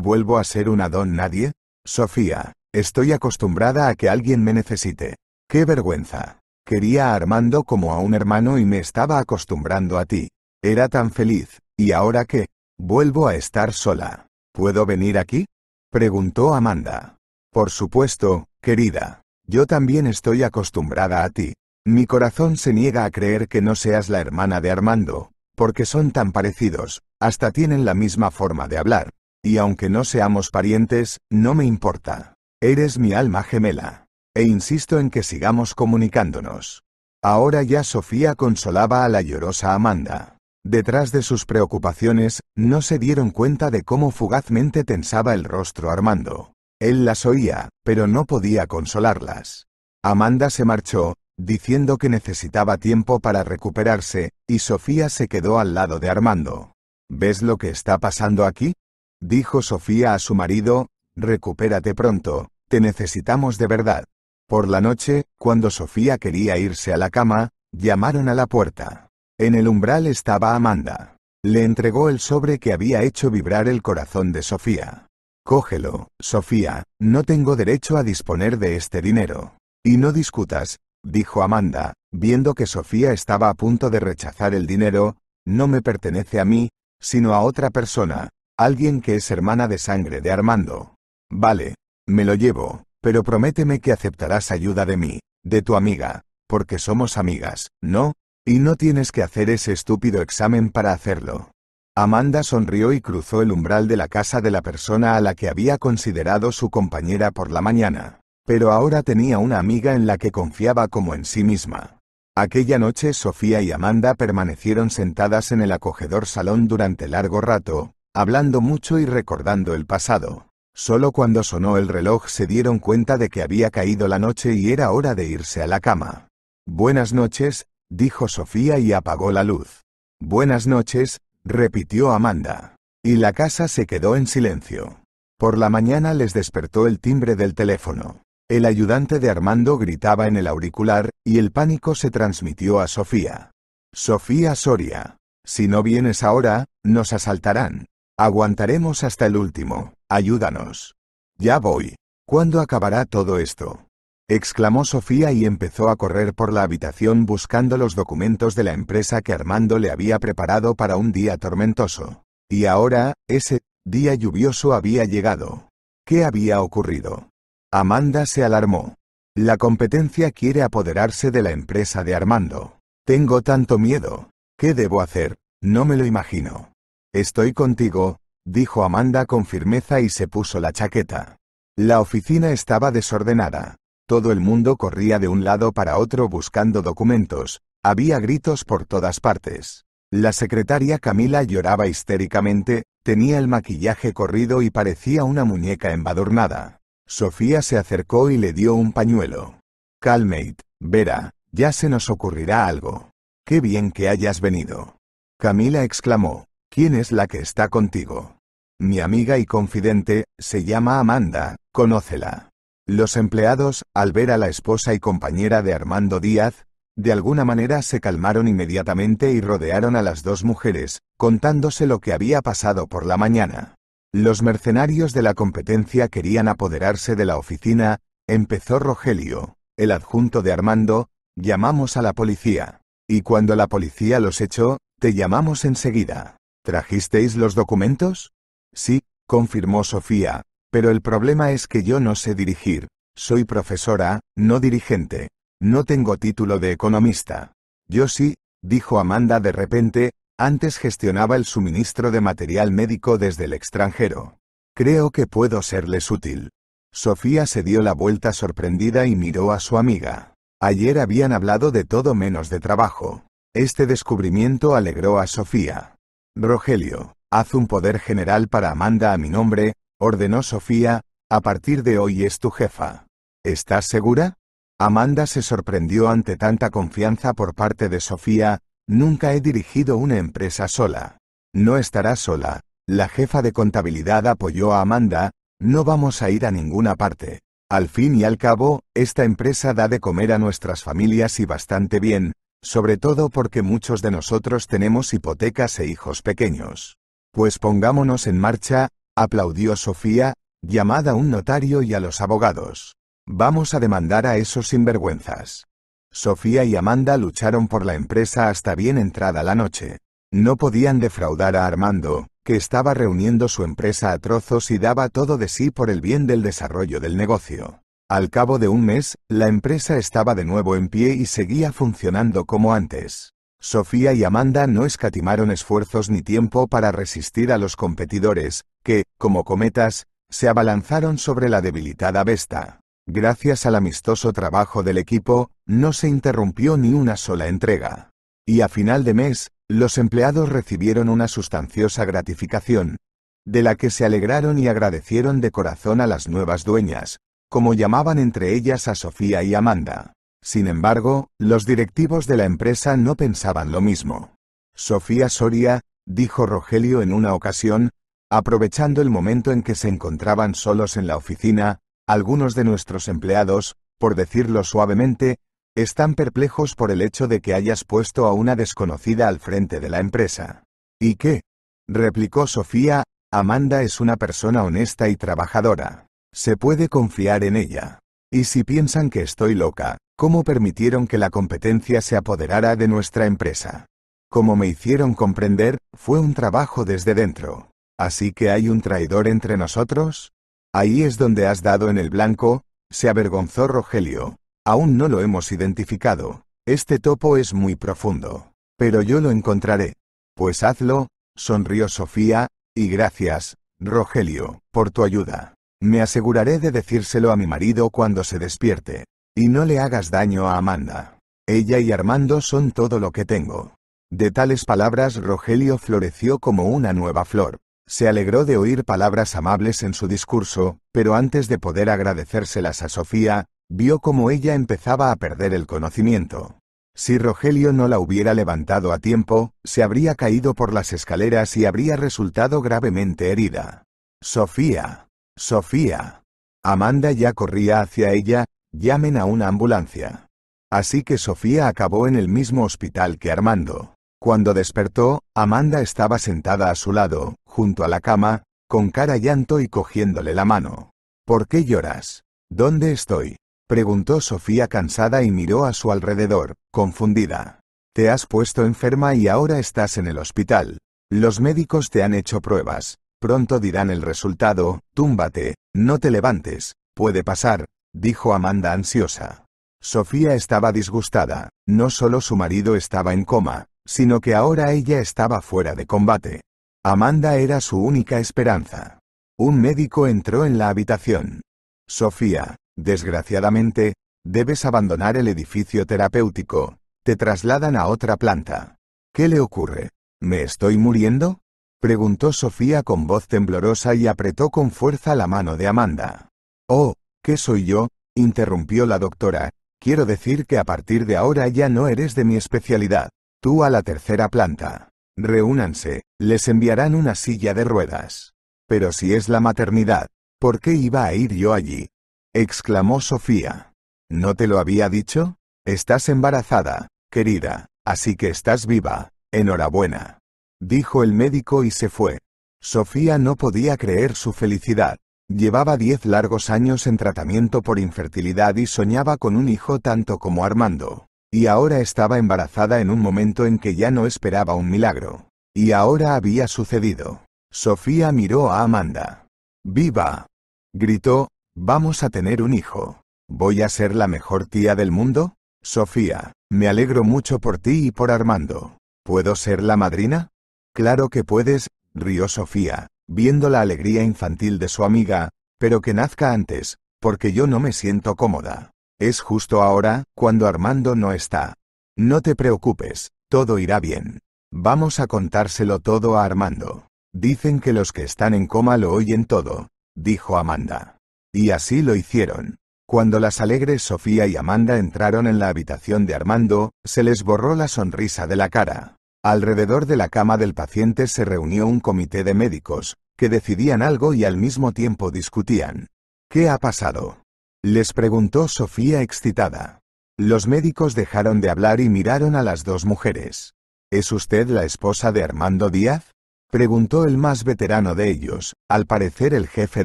Speaker 1: vuelvo a ser una don nadie? Sofía, estoy acostumbrada a que alguien me necesite. ¡Qué vergüenza! Quería a Armando como a un hermano y me estaba acostumbrando a ti. Era tan feliz, y ahora qué? vuelvo a estar sola. ¿Puedo venir aquí? Preguntó Amanda. Por supuesto, querida. Yo también estoy acostumbrada a ti. Mi corazón se niega a creer que no seas la hermana de Armando, porque son tan parecidos, hasta tienen la misma forma de hablar. Y aunque no seamos parientes, no me importa. Eres mi alma gemela. E insisto en que sigamos comunicándonos. Ahora ya Sofía consolaba a la llorosa Amanda. Detrás de sus preocupaciones, no se dieron cuenta de cómo fugazmente tensaba el rostro Armando. Él las oía, pero no podía consolarlas. Amanda se marchó, diciendo que necesitaba tiempo para recuperarse, y Sofía se quedó al lado de Armando. ¿Ves lo que está pasando aquí? Dijo Sofía a su marido, recupérate pronto, te necesitamos de verdad. Por la noche, cuando Sofía quería irse a la cama, llamaron a la puerta. En el umbral estaba Amanda. Le entregó el sobre que había hecho vibrar el corazón de Sofía. Cógelo, Sofía, no tengo derecho a disponer de este dinero. Y no discutas, dijo Amanda, viendo que Sofía estaba a punto de rechazar el dinero, no me pertenece a mí, sino a otra persona, alguien que es hermana de sangre de Armando. Vale, me lo llevo, pero prométeme que aceptarás ayuda de mí, de tu amiga, porque somos amigas, ¿no? Y no tienes que hacer ese estúpido examen para hacerlo. Amanda sonrió y cruzó el umbral de la casa de la persona a la que había considerado su compañera por la mañana. Pero ahora tenía una amiga en la que confiaba como en sí misma. Aquella noche Sofía y Amanda permanecieron sentadas en el acogedor salón durante largo rato, hablando mucho y recordando el pasado. Solo cuando sonó el reloj se dieron cuenta de que había caído la noche y era hora de irse a la cama. Buenas noches, dijo Sofía y apagó la luz. Buenas noches, repitió Amanda. Y la casa se quedó en silencio. Por la mañana les despertó el timbre del teléfono. El ayudante de Armando gritaba en el auricular, y el pánico se transmitió a Sofía. Sofía Soria. Si no vienes ahora, nos asaltarán. Aguantaremos hasta el último. Ayúdanos. Ya voy. ¿Cuándo acabará todo esto? exclamó Sofía y empezó a correr por la habitación buscando los documentos de la empresa que Armando le había preparado para un día tormentoso. Y ahora, ese día lluvioso había llegado. ¿Qué había ocurrido? Amanda se alarmó. La competencia quiere apoderarse de la empresa de Armando. Tengo tanto miedo. ¿Qué debo hacer? No me lo imagino. Estoy contigo, dijo Amanda con firmeza y se puso la chaqueta. La oficina estaba desordenada. Todo el mundo corría de un lado para otro buscando documentos, había gritos por todas partes. La secretaria Camila lloraba histéricamente, tenía el maquillaje corrido y parecía una muñeca embadurnada. Sofía se acercó y le dio un pañuelo. Calmate, Vera, ya se nos ocurrirá algo. Qué bien que hayas venido. Camila exclamó, ¿quién es la que está contigo? Mi amiga y confidente, se llama Amanda, conócela. Los empleados, al ver a la esposa y compañera de Armando Díaz, de alguna manera se calmaron inmediatamente y rodearon a las dos mujeres, contándose lo que había pasado por la mañana. Los mercenarios de la competencia querían apoderarse de la oficina, empezó Rogelio, el adjunto de Armando, llamamos a la policía. Y cuando la policía los echó, te llamamos enseguida. ¿Trajisteis los documentos? Sí, confirmó Sofía, pero el problema es que yo no sé dirigir, soy profesora, no dirigente. No tengo título de economista. Yo sí, dijo Amanda de repente, antes gestionaba el suministro de material médico desde el extranjero. Creo que puedo serles útil. Sofía se dio la vuelta sorprendida y miró a su amiga. Ayer habían hablado de todo menos de trabajo. Este descubrimiento alegró a Sofía. Rogelio, haz un poder general para Amanda a mi nombre, ordenó Sofía, a partir de hoy es tu jefa. ¿Estás segura? Amanda se sorprendió ante tanta confianza por parte de Sofía, nunca he dirigido una empresa sola. No estarás sola, la jefa de contabilidad apoyó a Amanda, no vamos a ir a ninguna parte. Al fin y al cabo, esta empresa da de comer a nuestras familias y bastante bien, sobre todo porque muchos de nosotros tenemos hipotecas e hijos pequeños. Pues pongámonos en marcha, aplaudió Sofía, llamada a un notario y a los abogados. Vamos a demandar a esos sinvergüenzas. Sofía y Amanda lucharon por la empresa hasta bien entrada la noche. No podían defraudar a Armando, que estaba reuniendo su empresa a trozos y daba todo de sí por el bien del desarrollo del negocio. Al cabo de un mes, la empresa estaba de nuevo en pie y seguía funcionando como antes. Sofía y Amanda no escatimaron esfuerzos ni tiempo para resistir a los competidores, que, como cometas, se abalanzaron sobre la debilitada Vesta. Gracias al amistoso trabajo del equipo, no se interrumpió ni una sola entrega. Y a final de mes, los empleados recibieron una sustanciosa gratificación, de la que se alegraron y agradecieron de corazón a las nuevas dueñas, como llamaban entre ellas a Sofía y Amanda. Sin embargo, los directivos de la empresa no pensaban lo mismo. Sofía Soria, dijo Rogelio en una ocasión, aprovechando el momento en que se encontraban solos en la oficina, algunos de nuestros empleados, por decirlo suavemente, están perplejos por el hecho de que hayas puesto a una desconocida al frente de la empresa. ¿Y qué? replicó Sofía, Amanda es una persona honesta y trabajadora. Se puede confiar en ella. Y si piensan que estoy loca, ¿Cómo permitieron que la competencia se apoderara de nuestra empresa? Como me hicieron comprender, fue un trabajo desde dentro. Así que hay un traidor entre nosotros. Ahí es donde has dado en el blanco, se avergonzó Rogelio. Aún no lo hemos identificado. Este topo es muy profundo. Pero yo lo encontraré. Pues hazlo, sonrió Sofía, y gracias, Rogelio, por tu ayuda. Me aseguraré de decírselo a mi marido cuando se despierte. Y no le hagas daño a Amanda. Ella y Armando son todo lo que tengo. De tales palabras Rogelio floreció como una nueva flor. Se alegró de oír palabras amables en su discurso, pero antes de poder agradecérselas a Sofía, vio cómo ella empezaba a perder el conocimiento. Si Rogelio no la hubiera levantado a tiempo, se habría caído por las escaleras y habría resultado gravemente herida. Sofía. Sofía. Amanda ya corría hacia ella, Llamen a una ambulancia. Así que Sofía acabó en el mismo hospital que Armando. Cuando despertó, Amanda estaba sentada a su lado, junto a la cama, con cara llanto y cogiéndole la mano. ¿Por qué lloras? ¿Dónde estoy? preguntó Sofía cansada y miró a su alrededor, confundida. Te has puesto enferma y ahora estás en el hospital. Los médicos te han hecho pruebas. Pronto dirán el resultado, túmbate, no te levantes, puede pasar, dijo Amanda ansiosa. Sofía estaba disgustada, no solo su marido estaba en coma, sino que ahora ella estaba fuera de combate. Amanda era su única esperanza. Un médico entró en la habitación. Sofía, desgraciadamente, debes abandonar el edificio terapéutico. Te trasladan a otra planta. ¿Qué le ocurre? ¿Me estoy muriendo? preguntó Sofía con voz temblorosa y apretó con fuerza la mano de Amanda. Oh, ¿Qué soy yo? interrumpió la doctora. Quiero decir que a partir de ahora ya no eres de mi especialidad. Tú a la tercera planta. Reúnanse, les enviarán una silla de ruedas. Pero si es la maternidad, ¿por qué iba a ir yo allí? exclamó Sofía. ¿No te lo había dicho? Estás embarazada, querida, así que estás viva, enhorabuena. Dijo el médico y se fue. Sofía no podía creer su felicidad. Llevaba diez largos años en tratamiento por infertilidad y soñaba con un hijo tanto como Armando. Y ahora estaba embarazada en un momento en que ya no esperaba un milagro. Y ahora había sucedido. Sofía miró a Amanda. ¡Viva! gritó, vamos a tener un hijo. ¿Voy a ser la mejor tía del mundo? Sofía, me alegro mucho por ti y por Armando. ¿Puedo ser la madrina? Claro que puedes, rió Sofía, viendo la alegría infantil de su amiga, pero que nazca antes, porque yo no me siento cómoda. Es justo ahora, cuando Armando no está. No te preocupes, todo irá bien. Vamos a contárselo todo a Armando. Dicen que los que están en coma lo oyen todo, dijo Amanda. Y así lo hicieron. Cuando las alegres Sofía y Amanda entraron en la habitación de Armando, se les borró la sonrisa de la cara. Alrededor de la cama del paciente se reunió un comité de médicos, que decidían algo y al mismo tiempo discutían. ¿Qué ha pasado? Les preguntó Sofía excitada. Los médicos dejaron de hablar y miraron a las dos mujeres. ¿Es usted la esposa de Armando Díaz? Preguntó el más veterano de ellos, al parecer el jefe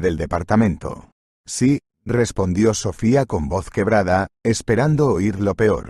Speaker 1: del departamento. Sí, respondió Sofía con voz quebrada, esperando oír lo peor.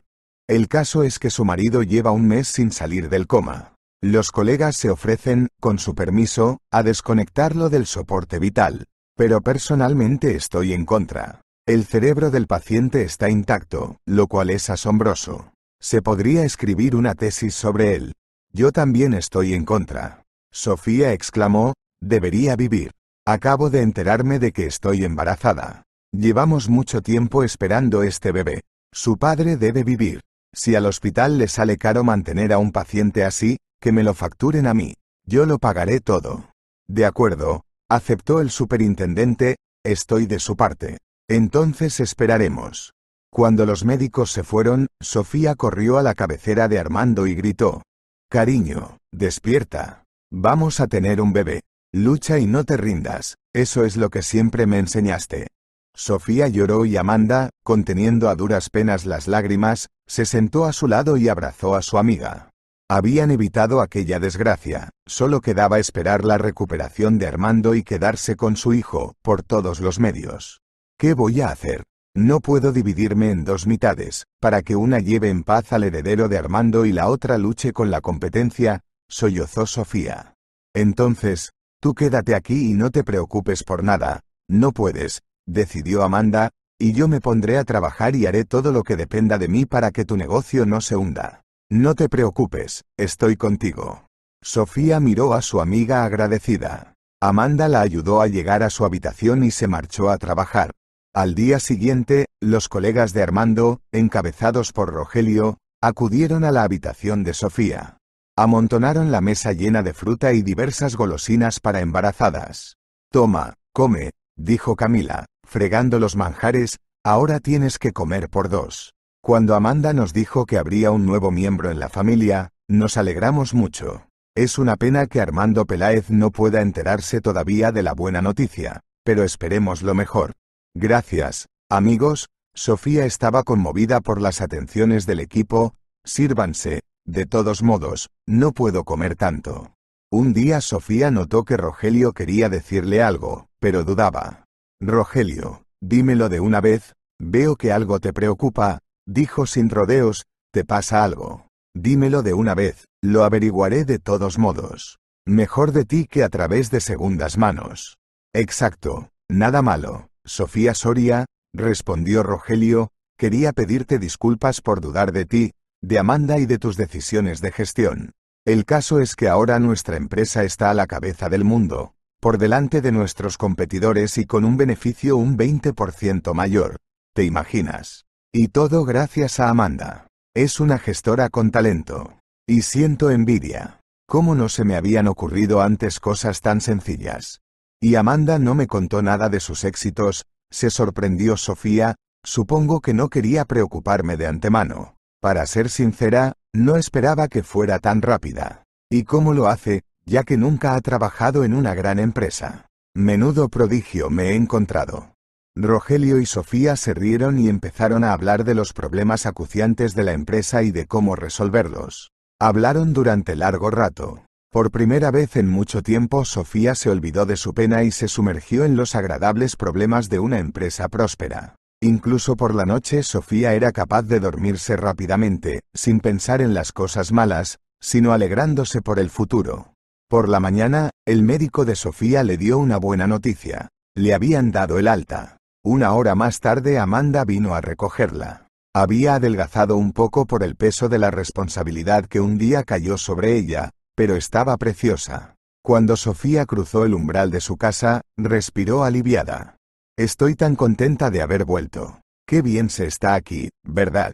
Speaker 1: El caso es que su marido lleva un mes sin salir del coma. Los colegas se ofrecen, con su permiso, a desconectarlo del soporte vital. Pero personalmente estoy en contra. El cerebro del paciente está intacto, lo cual es asombroso. Se podría escribir una tesis sobre él. Yo también estoy en contra. Sofía exclamó, debería vivir. Acabo de enterarme de que estoy embarazada. Llevamos mucho tiempo esperando este bebé. Su padre debe vivir. Si al hospital le sale caro mantener a un paciente así, que me lo facturen a mí. Yo lo pagaré todo. De acuerdo, aceptó el superintendente, estoy de su parte. Entonces esperaremos. Cuando los médicos se fueron, Sofía corrió a la cabecera de Armando y gritó. Cariño, despierta. Vamos a tener un bebé. Lucha y no te rindas, eso es lo que siempre me enseñaste. Sofía lloró y Amanda, conteniendo a duras penas las lágrimas, se sentó a su lado y abrazó a su amiga. Habían evitado aquella desgracia, solo quedaba esperar la recuperación de Armando y quedarse con su hijo, por todos los medios. ¿Qué voy a hacer? No puedo dividirme en dos mitades, para que una lleve en paz al heredero de Armando y la otra luche con la competencia, sollozó Sofía. Entonces, tú quédate aquí y no te preocupes por nada, no puedes, decidió Amanda, y yo me pondré a trabajar y haré todo lo que dependa de mí para que tu negocio no se hunda. No te preocupes, estoy contigo. Sofía miró a su amiga agradecida. Amanda la ayudó a llegar a su habitación y se marchó a trabajar. Al día siguiente, los colegas de Armando, encabezados por Rogelio, acudieron a la habitación de Sofía. Amontonaron la mesa llena de fruta y diversas golosinas para embarazadas. Toma, come, dijo Camila, fregando los manjares, ahora tienes que comer por dos. Cuando Amanda nos dijo que habría un nuevo miembro en la familia, nos alegramos mucho. Es una pena que Armando Peláez no pueda enterarse todavía de la buena noticia, pero esperemos lo mejor. Gracias, amigos, Sofía estaba conmovida por las atenciones del equipo, sírvanse, de todos modos, no puedo comer tanto. Un día Sofía notó que Rogelio quería decirle algo, pero dudaba. Rogelio, dímelo de una vez, veo que algo te preocupa, dijo sin rodeos, te pasa algo. Dímelo de una vez, lo averiguaré de todos modos. Mejor de ti que a través de segundas manos. Exacto, nada malo, Sofía Soria, respondió Rogelio, quería pedirte disculpas por dudar de ti, de Amanda y de tus decisiones de gestión. El caso es que ahora nuestra empresa está a la cabeza del mundo, por delante de nuestros competidores y con un beneficio un 20% mayor. ¿Te imaginas? Y todo gracias a Amanda. Es una gestora con talento. Y siento envidia. ¿Cómo no se me habían ocurrido antes cosas tan sencillas? Y Amanda no me contó nada de sus éxitos, se sorprendió Sofía, supongo que no quería preocuparme de antemano. Para ser sincera, no esperaba que fuera tan rápida. ¿Y cómo lo hace? ya que nunca ha trabajado en una gran empresa. Menudo prodigio me he encontrado. Rogelio y Sofía se rieron y empezaron a hablar de los problemas acuciantes de la empresa y de cómo resolverlos. Hablaron durante largo rato. Por primera vez en mucho tiempo Sofía se olvidó de su pena y se sumergió en los agradables problemas de una empresa próspera. Incluso por la noche Sofía era capaz de dormirse rápidamente, sin pensar en las cosas malas, sino alegrándose por el futuro. Por la mañana, el médico de Sofía le dio una buena noticia. Le habían dado el alta. Una hora más tarde Amanda vino a recogerla. Había adelgazado un poco por el peso de la responsabilidad que un día cayó sobre ella, pero estaba preciosa. Cuando Sofía cruzó el umbral de su casa, respiró aliviada. Estoy tan contenta de haber vuelto. Qué bien se está aquí, ¿verdad?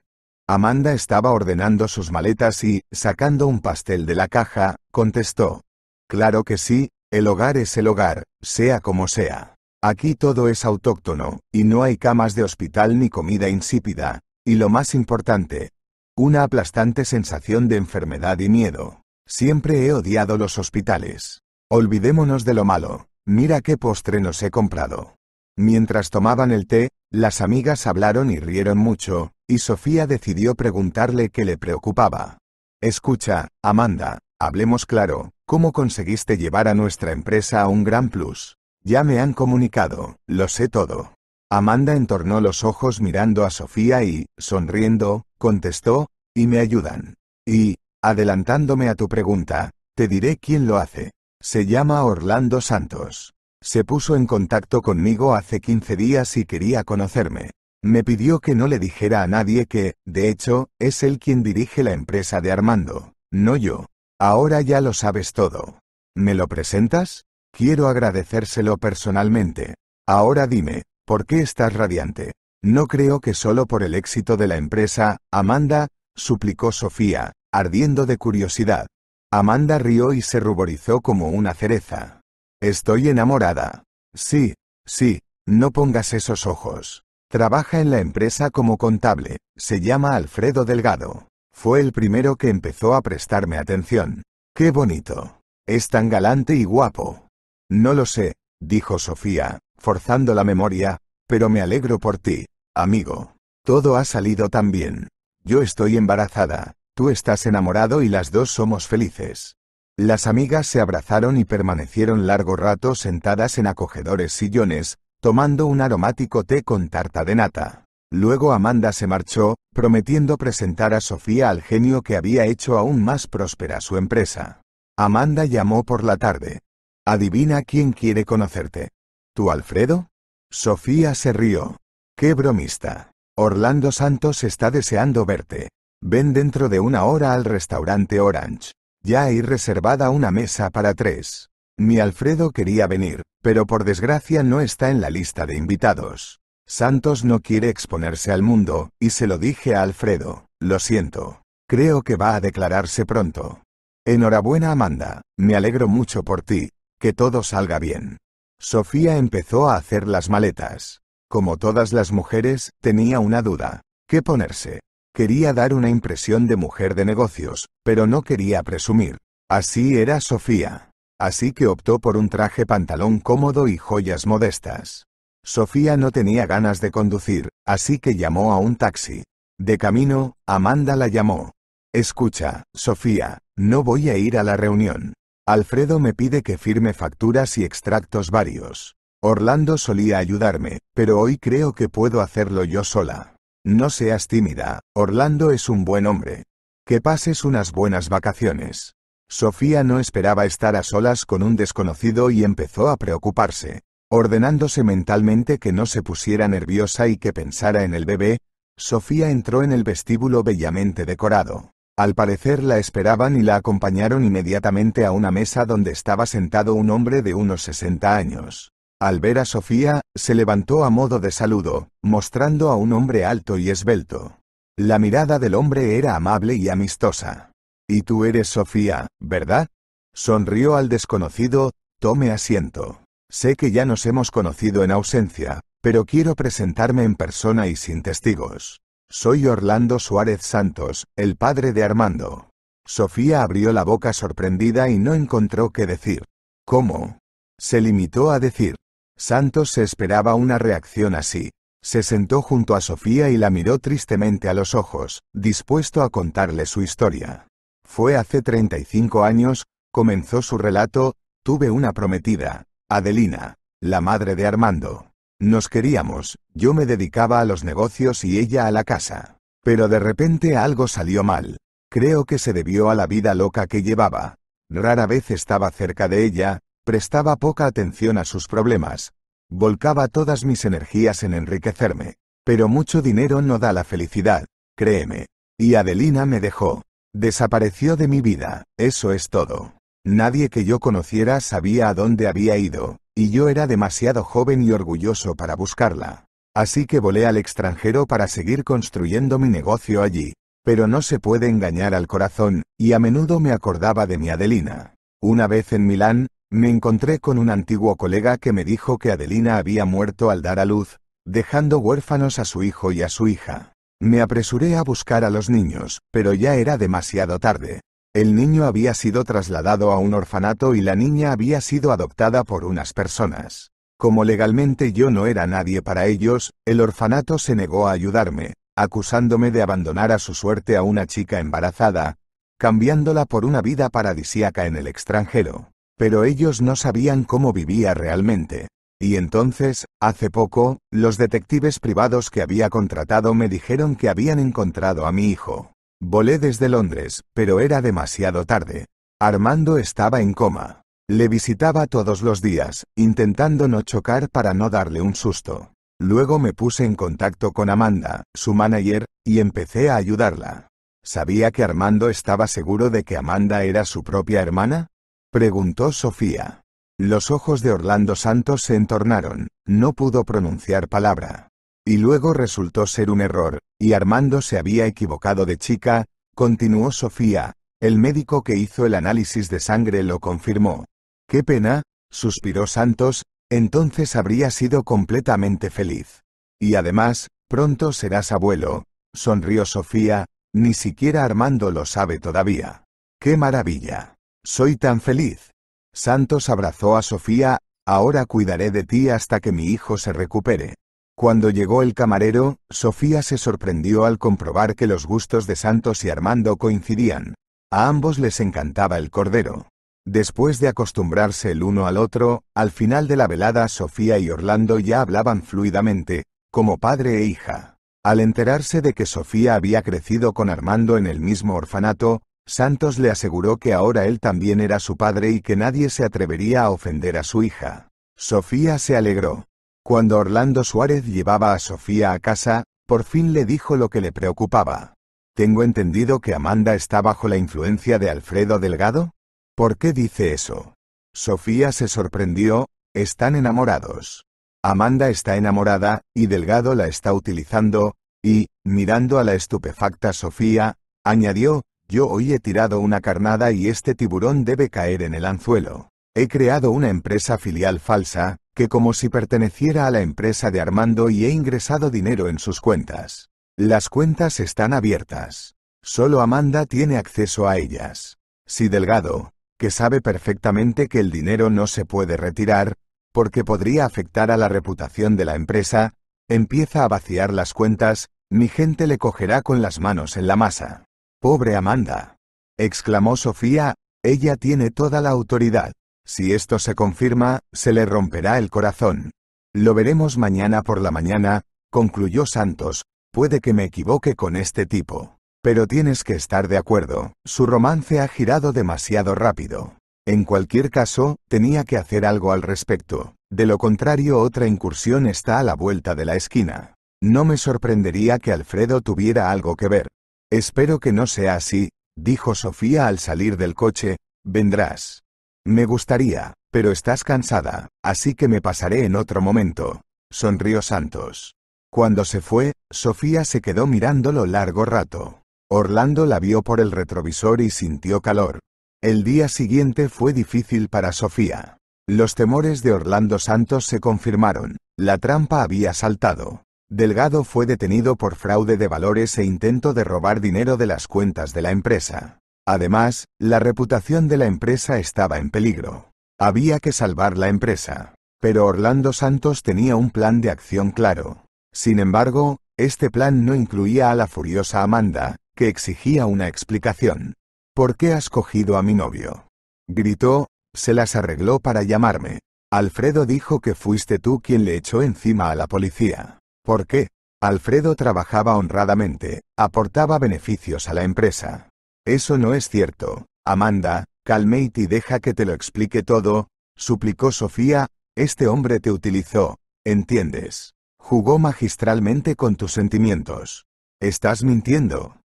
Speaker 1: Amanda estaba ordenando sus maletas y, sacando un pastel de la caja, contestó, Claro que sí, el hogar es el hogar, sea como sea. Aquí todo es autóctono, y no hay camas de hospital ni comida insípida, y lo más importante, una aplastante sensación de enfermedad y miedo. Siempre he odiado los hospitales. Olvidémonos de lo malo, mira qué postre nos he comprado. Mientras tomaban el té, las amigas hablaron y rieron mucho, y Sofía decidió preguntarle qué le preocupaba. Escucha, Amanda, Hablemos claro, ¿cómo conseguiste llevar a nuestra empresa a un gran plus? Ya me han comunicado, lo sé todo. Amanda entornó los ojos mirando a Sofía y, sonriendo, contestó, y me ayudan. Y, adelantándome a tu pregunta, te diré quién lo hace. Se llama Orlando Santos. Se puso en contacto conmigo hace 15 días y quería conocerme. Me pidió que no le dijera a nadie que, de hecho, es él quien dirige la empresa de Armando, no yo. Ahora ya lo sabes todo. ¿Me lo presentas? Quiero agradecérselo personalmente. Ahora dime, ¿por qué estás radiante? No creo que solo por el éxito de la empresa, Amanda, suplicó Sofía, ardiendo de curiosidad. Amanda rió y se ruborizó como una cereza. Estoy enamorada. Sí, sí, no pongas esos ojos. Trabaja en la empresa como contable, se llama Alfredo Delgado. Fue el primero que empezó a prestarme atención. ¡Qué bonito! Es tan galante y guapo. No lo sé, dijo Sofía, forzando la memoria, pero me alegro por ti, amigo. Todo ha salido tan bien. Yo estoy embarazada, tú estás enamorado y las dos somos felices. Las amigas se abrazaron y permanecieron largo rato sentadas en acogedores sillones, tomando un aromático té con tarta de nata. Luego Amanda se marchó, prometiendo presentar a Sofía al genio que había hecho aún más próspera su empresa. Amanda llamó por la tarde. Adivina quién quiere conocerte. ¿Tu Alfredo? Sofía se rió. ¡Qué bromista! Orlando Santos está deseando verte. Ven dentro de una hora al restaurante Orange. Ya hay reservada una mesa para tres. Mi Alfredo quería venir, pero por desgracia no está en la lista de invitados. Santos no quiere exponerse al mundo, y se lo dije a Alfredo, lo siento. Creo que va a declararse pronto. Enhorabuena Amanda, me alegro mucho por ti, que todo salga bien. Sofía empezó a hacer las maletas. Como todas las mujeres, tenía una duda. ¿Qué ponerse? Quería dar una impresión de mujer de negocios, pero no quería presumir. Así era Sofía. Así que optó por un traje pantalón cómodo y joyas modestas. Sofía no tenía ganas de conducir, así que llamó a un taxi. De camino, Amanda la llamó. Escucha, Sofía, no voy a ir a la reunión. Alfredo me pide que firme facturas y extractos varios. Orlando solía ayudarme, pero hoy creo que puedo hacerlo yo sola. No seas tímida, Orlando es un buen hombre. Que pases unas buenas vacaciones. Sofía no esperaba estar a solas con un desconocido y empezó a preocuparse. Ordenándose mentalmente que no se pusiera nerviosa y que pensara en el bebé, Sofía entró en el vestíbulo bellamente decorado. Al parecer la esperaban y la acompañaron inmediatamente a una mesa donde estaba sentado un hombre de unos 60 años. Al ver a Sofía, se levantó a modo de saludo, mostrando a un hombre alto y esbelto. La mirada del hombre era amable y amistosa. Y tú eres Sofía, ¿verdad? Sonrió al desconocido, tome asiento. Sé que ya nos hemos conocido en ausencia, pero quiero presentarme en persona y sin testigos. Soy Orlando Suárez Santos, el padre de Armando. Sofía abrió la boca sorprendida y no encontró qué decir. ¿Cómo? Se limitó a decir. Santos se esperaba una reacción así. Se sentó junto a Sofía y la miró tristemente a los ojos, dispuesto a contarle su historia. Fue hace 35 años, comenzó su relato, tuve una prometida, Adelina, la madre de Armando. Nos queríamos, yo me dedicaba a los negocios y ella a la casa. Pero de repente algo salió mal. Creo que se debió a la vida loca que llevaba. Rara vez estaba cerca de ella, prestaba poca atención a sus problemas. Volcaba todas mis energías en enriquecerme. Pero mucho dinero no da la felicidad, créeme. Y Adelina me dejó. Desapareció de mi vida, eso es todo. Nadie que yo conociera sabía a dónde había ido, y yo era demasiado joven y orgulloso para buscarla. Así que volé al extranjero para seguir construyendo mi negocio allí. Pero no se puede engañar al corazón, y a menudo me acordaba de mi Adelina. Una vez en Milán, me encontré con un antiguo colega que me dijo que Adelina había muerto al dar a luz, dejando huérfanos a su hijo y a su hija. Me apresuré a buscar a los niños, pero ya era demasiado tarde. El niño había sido trasladado a un orfanato y la niña había sido adoptada por unas personas. Como legalmente yo no era nadie para ellos, el orfanato se negó a ayudarme, acusándome de abandonar a su suerte a una chica embarazada, cambiándola por una vida paradisíaca en el extranjero. Pero ellos no sabían cómo vivía realmente. Y entonces, hace poco, los detectives privados que había contratado me dijeron que habían encontrado a mi hijo. Volé desde Londres, pero era demasiado tarde. Armando estaba en coma. Le visitaba todos los días, intentando no chocar para no darle un susto. Luego me puse en contacto con Amanda, su manager, y empecé a ayudarla. ¿Sabía que Armando estaba seguro de que Amanda era su propia hermana? Preguntó Sofía. Los ojos de Orlando Santos se entornaron, no pudo pronunciar palabra y luego resultó ser un error, y Armando se había equivocado de chica, continuó Sofía, el médico que hizo el análisis de sangre lo confirmó. Qué pena, suspiró Santos, entonces habría sido completamente feliz. Y además, pronto serás abuelo, sonrió Sofía, ni siquiera Armando lo sabe todavía. ¡Qué maravilla! Soy tan feliz. Santos abrazó a Sofía, ahora cuidaré de ti hasta que mi hijo se recupere. Cuando llegó el camarero, Sofía se sorprendió al comprobar que los gustos de Santos y Armando coincidían. A ambos les encantaba el cordero. Después de acostumbrarse el uno al otro, al final de la velada Sofía y Orlando ya hablaban fluidamente, como padre e hija. Al enterarse de que Sofía había crecido con Armando en el mismo orfanato, Santos le aseguró que ahora él también era su padre y que nadie se atrevería a ofender a su hija. Sofía se alegró. Cuando Orlando Suárez llevaba a Sofía a casa, por fin le dijo lo que le preocupaba. Tengo entendido que Amanda está bajo la influencia de Alfredo Delgado. ¿Por qué dice eso? Sofía se sorprendió, están enamorados. Amanda está enamorada, y Delgado la está utilizando, y, mirando a la estupefacta Sofía, añadió, yo hoy he tirado una carnada y este tiburón debe caer en el anzuelo. He creado una empresa filial falsa, que como si perteneciera a la empresa de Armando y he ingresado dinero en sus cuentas. Las cuentas están abiertas. Solo Amanda tiene acceso a ellas. Si Delgado, que sabe perfectamente que el dinero no se puede retirar, porque podría afectar a la reputación de la empresa, empieza a vaciar las cuentas, mi gente le cogerá con las manos en la masa. Pobre Amanda. exclamó Sofía, ella tiene toda la autoridad. Si esto se confirma, se le romperá el corazón. Lo veremos mañana por la mañana, concluyó Santos, puede que me equivoque con este tipo. Pero tienes que estar de acuerdo, su romance ha girado demasiado rápido. En cualquier caso, tenía que hacer algo al respecto, de lo contrario otra incursión está a la vuelta de la esquina. No me sorprendería que Alfredo tuviera algo que ver. Espero que no sea así, dijo Sofía al salir del coche, vendrás. Me gustaría, pero estás cansada, así que me pasaré en otro momento. Sonrió Santos. Cuando se fue, Sofía se quedó mirándolo largo rato. Orlando la vio por el retrovisor y sintió calor. El día siguiente fue difícil para Sofía. Los temores de Orlando Santos se confirmaron. La trampa había saltado. Delgado fue detenido por fraude de valores e intento de robar dinero de las cuentas de la empresa. Además, la reputación de la empresa estaba en peligro. Había que salvar la empresa. Pero Orlando Santos tenía un plan de acción claro. Sin embargo, este plan no incluía a la furiosa Amanda, que exigía una explicación. ¿Por qué has cogido a mi novio? Gritó, se las arregló para llamarme. Alfredo dijo que fuiste tú quien le echó encima a la policía. ¿Por qué? Alfredo trabajaba honradamente, aportaba beneficios a la empresa. Eso no es cierto. Amanda, calmate y deja que te lo explique todo, suplicó Sofía, este hombre te utilizó, ¿entiendes? Jugó magistralmente con tus sentimientos. Estás mintiendo.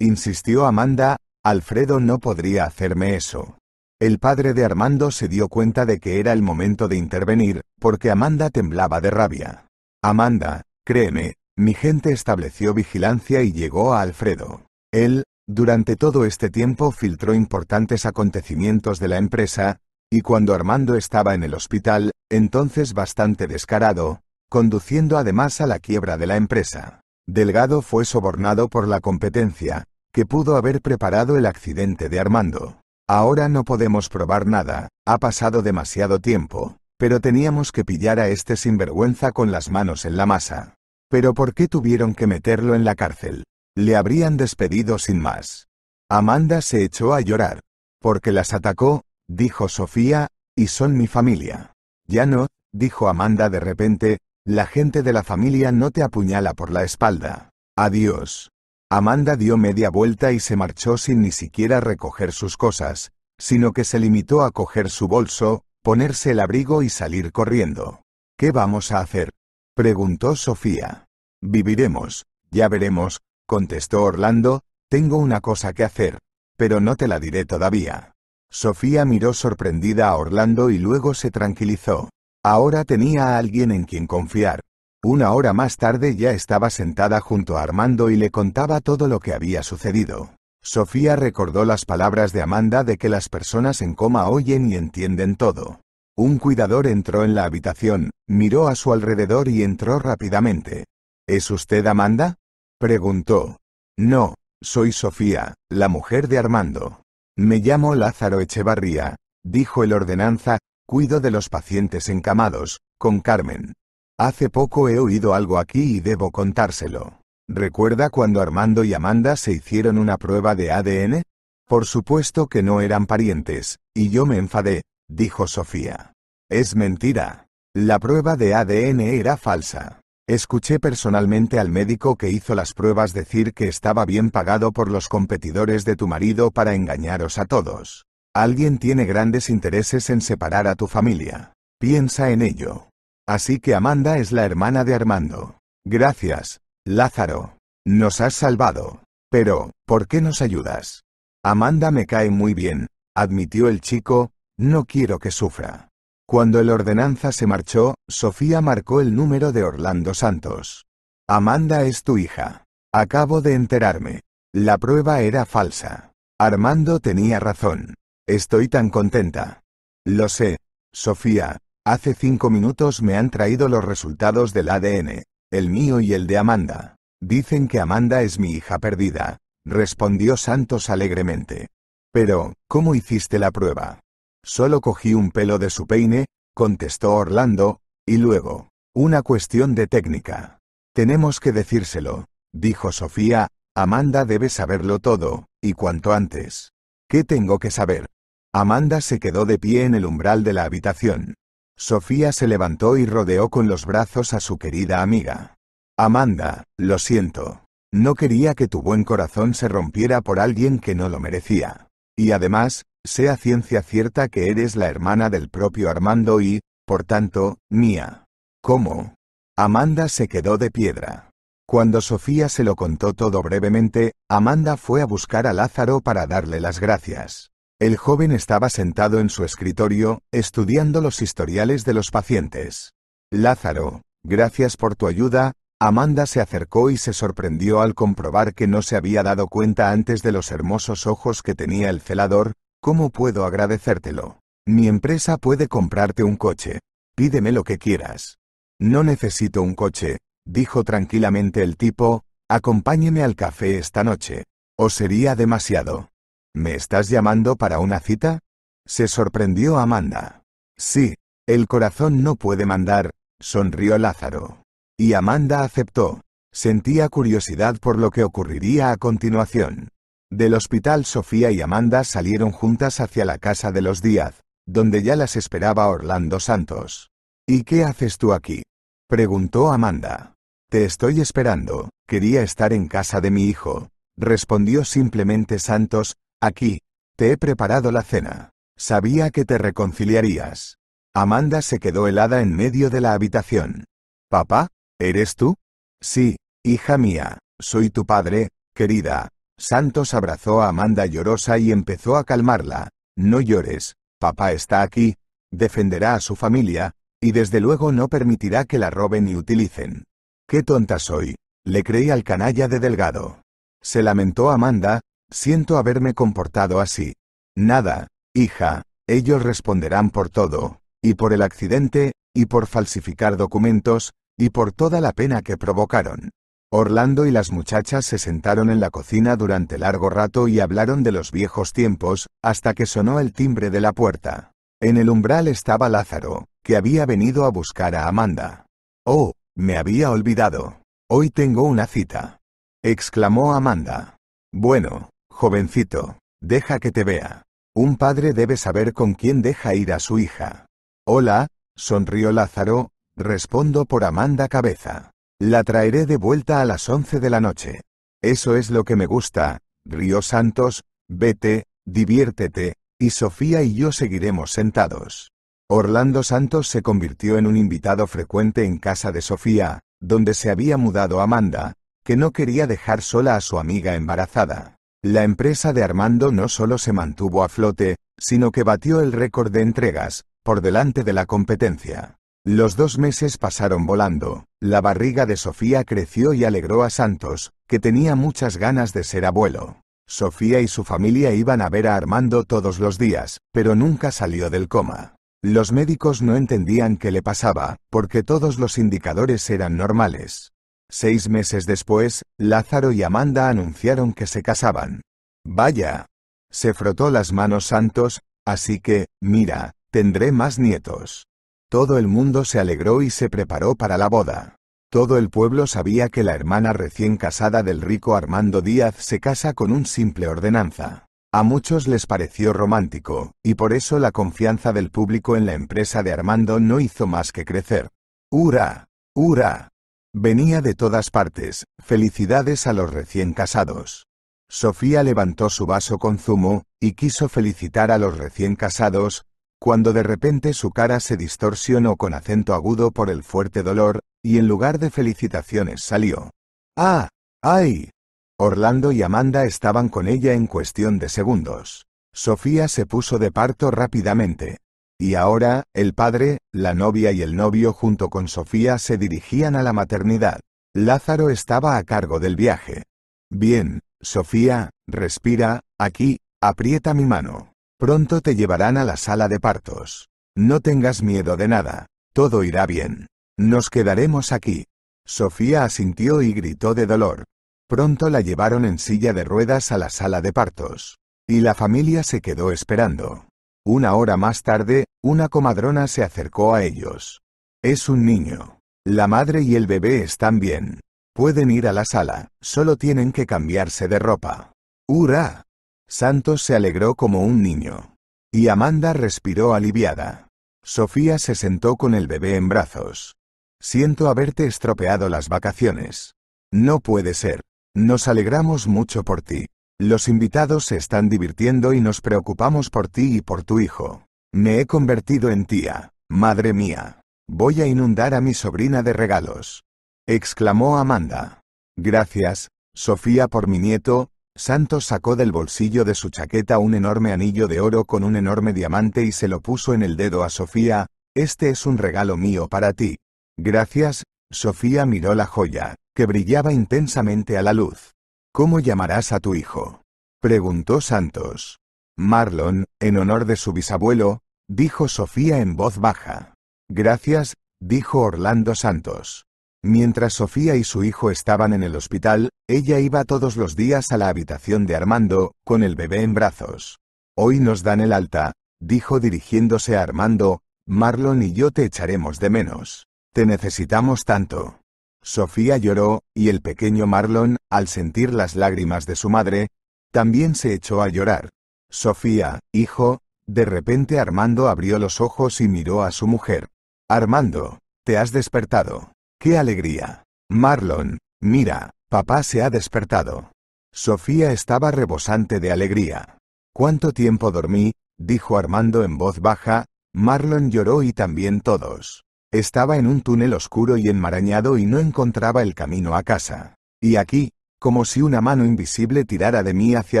Speaker 1: Insistió Amanda, Alfredo no podría hacerme eso. El padre de Armando se dio cuenta de que era el momento de intervenir, porque Amanda temblaba de rabia. Amanda, créeme, mi gente estableció vigilancia y llegó a Alfredo. Él, durante todo este tiempo filtró importantes acontecimientos de la empresa, y cuando Armando estaba en el hospital, entonces bastante descarado, conduciendo además a la quiebra de la empresa. Delgado fue sobornado por la competencia, que pudo haber preparado el accidente de Armando. Ahora no podemos probar nada, ha pasado demasiado tiempo, pero teníamos que pillar a este sinvergüenza con las manos en la masa. Pero ¿por qué tuvieron que meterlo en la cárcel? le habrían despedido sin más. Amanda se echó a llorar. Porque las atacó, dijo Sofía, y son mi familia. Ya no, dijo Amanda de repente, la gente de la familia no te apuñala por la espalda. Adiós. Amanda dio media vuelta y se marchó sin ni siquiera recoger sus cosas, sino que se limitó a coger su bolso, ponerse el abrigo y salir corriendo. ¿Qué vamos a hacer? preguntó Sofía. Viviremos, ya veremos, contestó Orlando, tengo una cosa que hacer, pero no te la diré todavía. Sofía miró sorprendida a Orlando y luego se tranquilizó. Ahora tenía a alguien en quien confiar. Una hora más tarde ya estaba sentada junto a Armando y le contaba todo lo que había sucedido. Sofía recordó las palabras de Amanda de que las personas en coma oyen y entienden todo. Un cuidador entró en la habitación, miró a su alrededor y entró rápidamente. ¿Es usted Amanda? Preguntó. No, soy Sofía, la mujer de Armando. Me llamo Lázaro Echevarría, dijo el ordenanza, cuido de los pacientes encamados, con Carmen. Hace poco he oído algo aquí y debo contárselo. ¿Recuerda cuando Armando y Amanda se hicieron una prueba de ADN? Por supuesto que no eran parientes, y yo me enfadé, dijo Sofía. Es mentira. La prueba de ADN era falsa. Escuché personalmente al médico que hizo las pruebas decir que estaba bien pagado por los competidores de tu marido para engañaros a todos. Alguien tiene grandes intereses en separar a tu familia. Piensa en ello. Así que Amanda es la hermana de Armando. Gracias, Lázaro. Nos has salvado. Pero, ¿por qué nos ayudas? Amanda me cae muy bien, admitió el chico, no quiero que sufra. Cuando el ordenanza se marchó, Sofía marcó el número de Orlando Santos. Amanda es tu hija. Acabo de enterarme. La prueba era falsa. Armando tenía razón. Estoy tan contenta. Lo sé. Sofía, hace cinco minutos me han traído los resultados del ADN, el mío y el de Amanda. Dicen que Amanda es mi hija perdida, respondió Santos alegremente. Pero, ¿cómo hiciste la prueba? Solo cogí un pelo de su peine, contestó Orlando, y luego, una cuestión de técnica. Tenemos que decírselo, dijo Sofía, Amanda debe saberlo todo, y cuanto antes. ¿Qué tengo que saber? Amanda se quedó de pie en el umbral de la habitación. Sofía se levantó y rodeó con los brazos a su querida amiga. Amanda, lo siento. No quería que tu buen corazón se rompiera por alguien que no lo merecía. Y además, sea ciencia cierta que eres la hermana del propio Armando y, por tanto, mía. ¿Cómo? Amanda se quedó de piedra. Cuando Sofía se lo contó todo brevemente, Amanda fue a buscar a Lázaro para darle las gracias. El joven estaba sentado en su escritorio, estudiando los historiales de los pacientes. Lázaro, gracias por tu ayuda, Amanda se acercó y se sorprendió al comprobar que no se había dado cuenta antes de los hermosos ojos que tenía el celador, ¿Cómo puedo agradecértelo? Mi empresa puede comprarte un coche. Pídeme lo que quieras. No necesito un coche, dijo tranquilamente el tipo, acompáñeme al café esta noche. O sería demasiado. ¿Me estás llamando para una cita? Se sorprendió Amanda. Sí, el corazón no puede mandar, sonrió Lázaro. Y Amanda aceptó. Sentía curiosidad por lo que ocurriría a continuación. Del hospital Sofía y Amanda salieron juntas hacia la casa de los Díaz, donde ya las esperaba Orlando Santos. ¿Y qué haces tú aquí? preguntó Amanda. Te estoy esperando, quería estar en casa de mi hijo, respondió simplemente Santos, aquí, te he preparado la cena. Sabía que te reconciliarías. Amanda se quedó helada en medio de la habitación. Papá, ¿eres tú? Sí, hija mía, soy tu padre, querida, Santos abrazó a Amanda llorosa y empezó a calmarla. No llores, papá está aquí, defenderá a su familia, y desde luego no permitirá que la roben y utilicen. Qué tonta soy, le creí al canalla de Delgado. Se lamentó Amanda, siento haberme comportado así. Nada, hija, ellos responderán por todo, y por el accidente, y por falsificar documentos, y por toda la pena que provocaron. Orlando y las muchachas se sentaron en la cocina durante largo rato y hablaron de los viejos tiempos, hasta que sonó el timbre de la puerta. En el umbral estaba Lázaro, que había venido a buscar a Amanda. Oh, me había olvidado. Hoy tengo una cita. exclamó Amanda. Bueno, jovencito, deja que te vea. Un padre debe saber con quién deja ir a su hija. Hola, sonrió Lázaro, respondo por Amanda Cabeza. La traeré de vuelta a las 11 de la noche. Eso es lo que me gusta, Río Santos, vete, diviértete, y Sofía y yo seguiremos sentados. Orlando Santos se convirtió en un invitado frecuente en casa de Sofía, donde se había mudado Amanda, que no quería dejar sola a su amiga embarazada. La empresa de Armando no solo se mantuvo a flote, sino que batió el récord de entregas, por delante de la competencia. Los dos meses pasaron volando, la barriga de Sofía creció y alegró a Santos, que tenía muchas ganas de ser abuelo. Sofía y su familia iban a ver a Armando todos los días, pero nunca salió del coma. Los médicos no entendían qué le pasaba, porque todos los indicadores eran normales. Seis meses después, Lázaro y Amanda anunciaron que se casaban. Vaya. Se frotó las manos Santos, así que, mira, tendré más nietos. Todo el mundo se alegró y se preparó para la boda. Todo el pueblo sabía que la hermana recién casada del rico Armando Díaz se casa con un simple ordenanza. A muchos les pareció romántico, y por eso la confianza del público en la empresa de Armando no hizo más que crecer. ¡Hurra! ¡Hurra! Venía de todas partes, felicidades a los recién casados. Sofía levantó su vaso con zumo, y quiso felicitar a los recién casados, cuando de repente su cara se distorsionó con acento agudo por el fuerte dolor, y en lugar de felicitaciones salió. ¡Ah! ¡Ay! Orlando y Amanda estaban con ella en cuestión de segundos. Sofía se puso de parto rápidamente. Y ahora, el padre, la novia y el novio junto con Sofía se dirigían a la maternidad. Lázaro estaba a cargo del viaje. Bien, Sofía, respira, aquí, aprieta mi mano. Pronto te llevarán a la sala de partos. No tengas miedo de nada. Todo irá bien. Nos quedaremos aquí. Sofía asintió y gritó de dolor. Pronto la llevaron en silla de ruedas a la sala de partos. Y la familia se quedó esperando. Una hora más tarde, una comadrona se acercó a ellos. Es un niño. La madre y el bebé están bien. Pueden ir a la sala, solo tienen que cambiarse de ropa. ¡Hurra! Santos se alegró como un niño. Y Amanda respiró aliviada. Sofía se sentó con el bebé en brazos. Siento haberte estropeado las vacaciones. No puede ser. Nos alegramos mucho por ti. Los invitados se están divirtiendo y nos preocupamos por ti y por tu hijo. Me he convertido en tía. Madre mía. Voy a inundar a mi sobrina de regalos. Exclamó Amanda. Gracias, Sofía, por mi nieto, Santos sacó del bolsillo de su chaqueta un enorme anillo de oro con un enorme diamante y se lo puso en el dedo a Sofía, este es un regalo mío para ti. Gracias, Sofía miró la joya, que brillaba intensamente a la luz. ¿Cómo llamarás a tu hijo? preguntó Santos. Marlon, en honor de su bisabuelo, dijo Sofía en voz baja. Gracias, dijo Orlando Santos. Mientras Sofía y su hijo estaban en el hospital, ella iba todos los días a la habitación de Armando, con el bebé en brazos. Hoy nos dan el alta, dijo dirigiéndose a Armando, Marlon y yo te echaremos de menos. Te necesitamos tanto. Sofía lloró, y el pequeño Marlon, al sentir las lágrimas de su madre, también se echó a llorar. Sofía, hijo, de repente Armando abrió los ojos y miró a su mujer. Armando, te has despertado. ¡Qué alegría! Marlon, mira, papá se ha despertado. Sofía estaba rebosante de alegría. ¿Cuánto tiempo dormí? dijo Armando en voz baja, Marlon lloró y también todos. Estaba en un túnel oscuro y enmarañado y no encontraba el camino a casa. Y aquí, como si una mano invisible tirara de mí hacia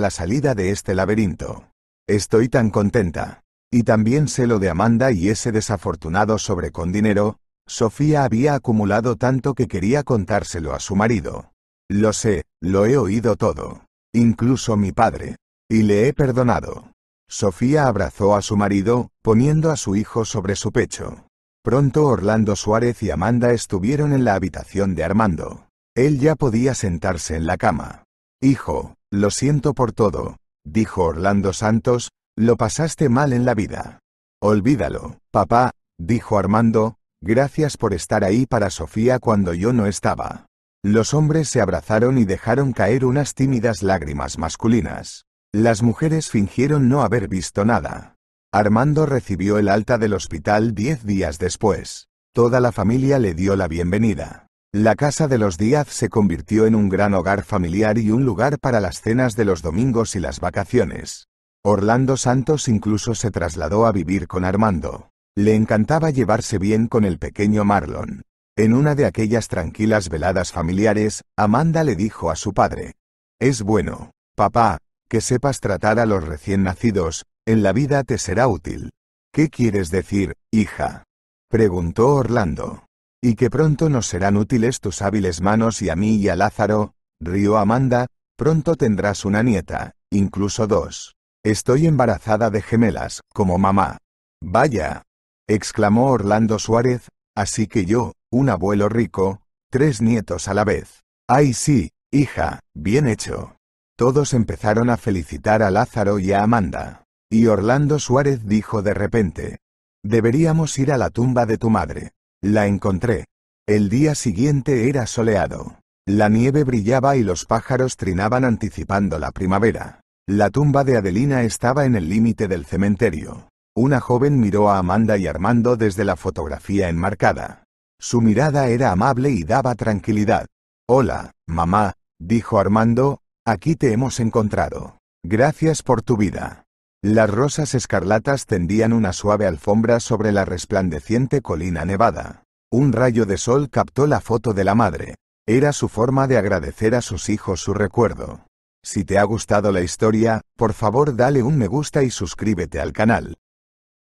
Speaker 1: la salida de este laberinto. Estoy tan contenta. Y también sé lo de Amanda y ese desafortunado sobre con dinero, Sofía había acumulado tanto que quería contárselo a su marido. Lo sé, lo he oído todo. Incluso mi padre. Y le he perdonado. Sofía abrazó a su marido, poniendo a su hijo sobre su pecho. Pronto Orlando Suárez y Amanda estuvieron en la habitación de Armando. Él ya podía sentarse en la cama. Hijo, lo siento por todo, dijo Orlando Santos, lo pasaste mal en la vida. Olvídalo, papá, dijo Armando, Gracias por estar ahí para Sofía cuando yo no estaba. Los hombres se abrazaron y dejaron caer unas tímidas lágrimas masculinas. Las mujeres fingieron no haber visto nada. Armando recibió el alta del hospital diez días después. Toda la familia le dio la bienvenida. La casa de los Díaz se convirtió en un gran hogar familiar y un lugar para las cenas de los domingos y las vacaciones. Orlando Santos incluso se trasladó a vivir con Armando. Le encantaba llevarse bien con el pequeño Marlon. En una de aquellas tranquilas veladas familiares, Amanda le dijo a su padre, Es bueno, papá, que sepas tratar a los recién nacidos, en la vida te será útil. ¿Qué quieres decir, hija? preguntó Orlando. Y que pronto nos serán útiles tus hábiles manos y a mí y a Lázaro, rió Amanda, pronto tendrás una nieta, incluso dos. Estoy embarazada de gemelas, como mamá. Vaya, exclamó Orlando Suárez, así que yo, un abuelo rico, tres nietos a la vez. ¡Ay sí, hija, bien hecho! Todos empezaron a felicitar a Lázaro y a Amanda. Y Orlando Suárez dijo de repente, Deberíamos ir a la tumba de tu madre. La encontré. El día siguiente era soleado. La nieve brillaba y los pájaros trinaban anticipando la primavera. La tumba de Adelina estaba en el límite del cementerio. Una joven miró a Amanda y Armando desde la fotografía enmarcada. Su mirada era amable y daba tranquilidad. Hola, mamá, dijo Armando, aquí te hemos encontrado. Gracias por tu vida. Las rosas escarlatas tendían una suave alfombra sobre la resplandeciente colina nevada. Un rayo de sol captó la foto de la madre. Era su forma de agradecer a sus hijos su recuerdo. Si te ha gustado la historia, por favor dale un me gusta y suscríbete al canal.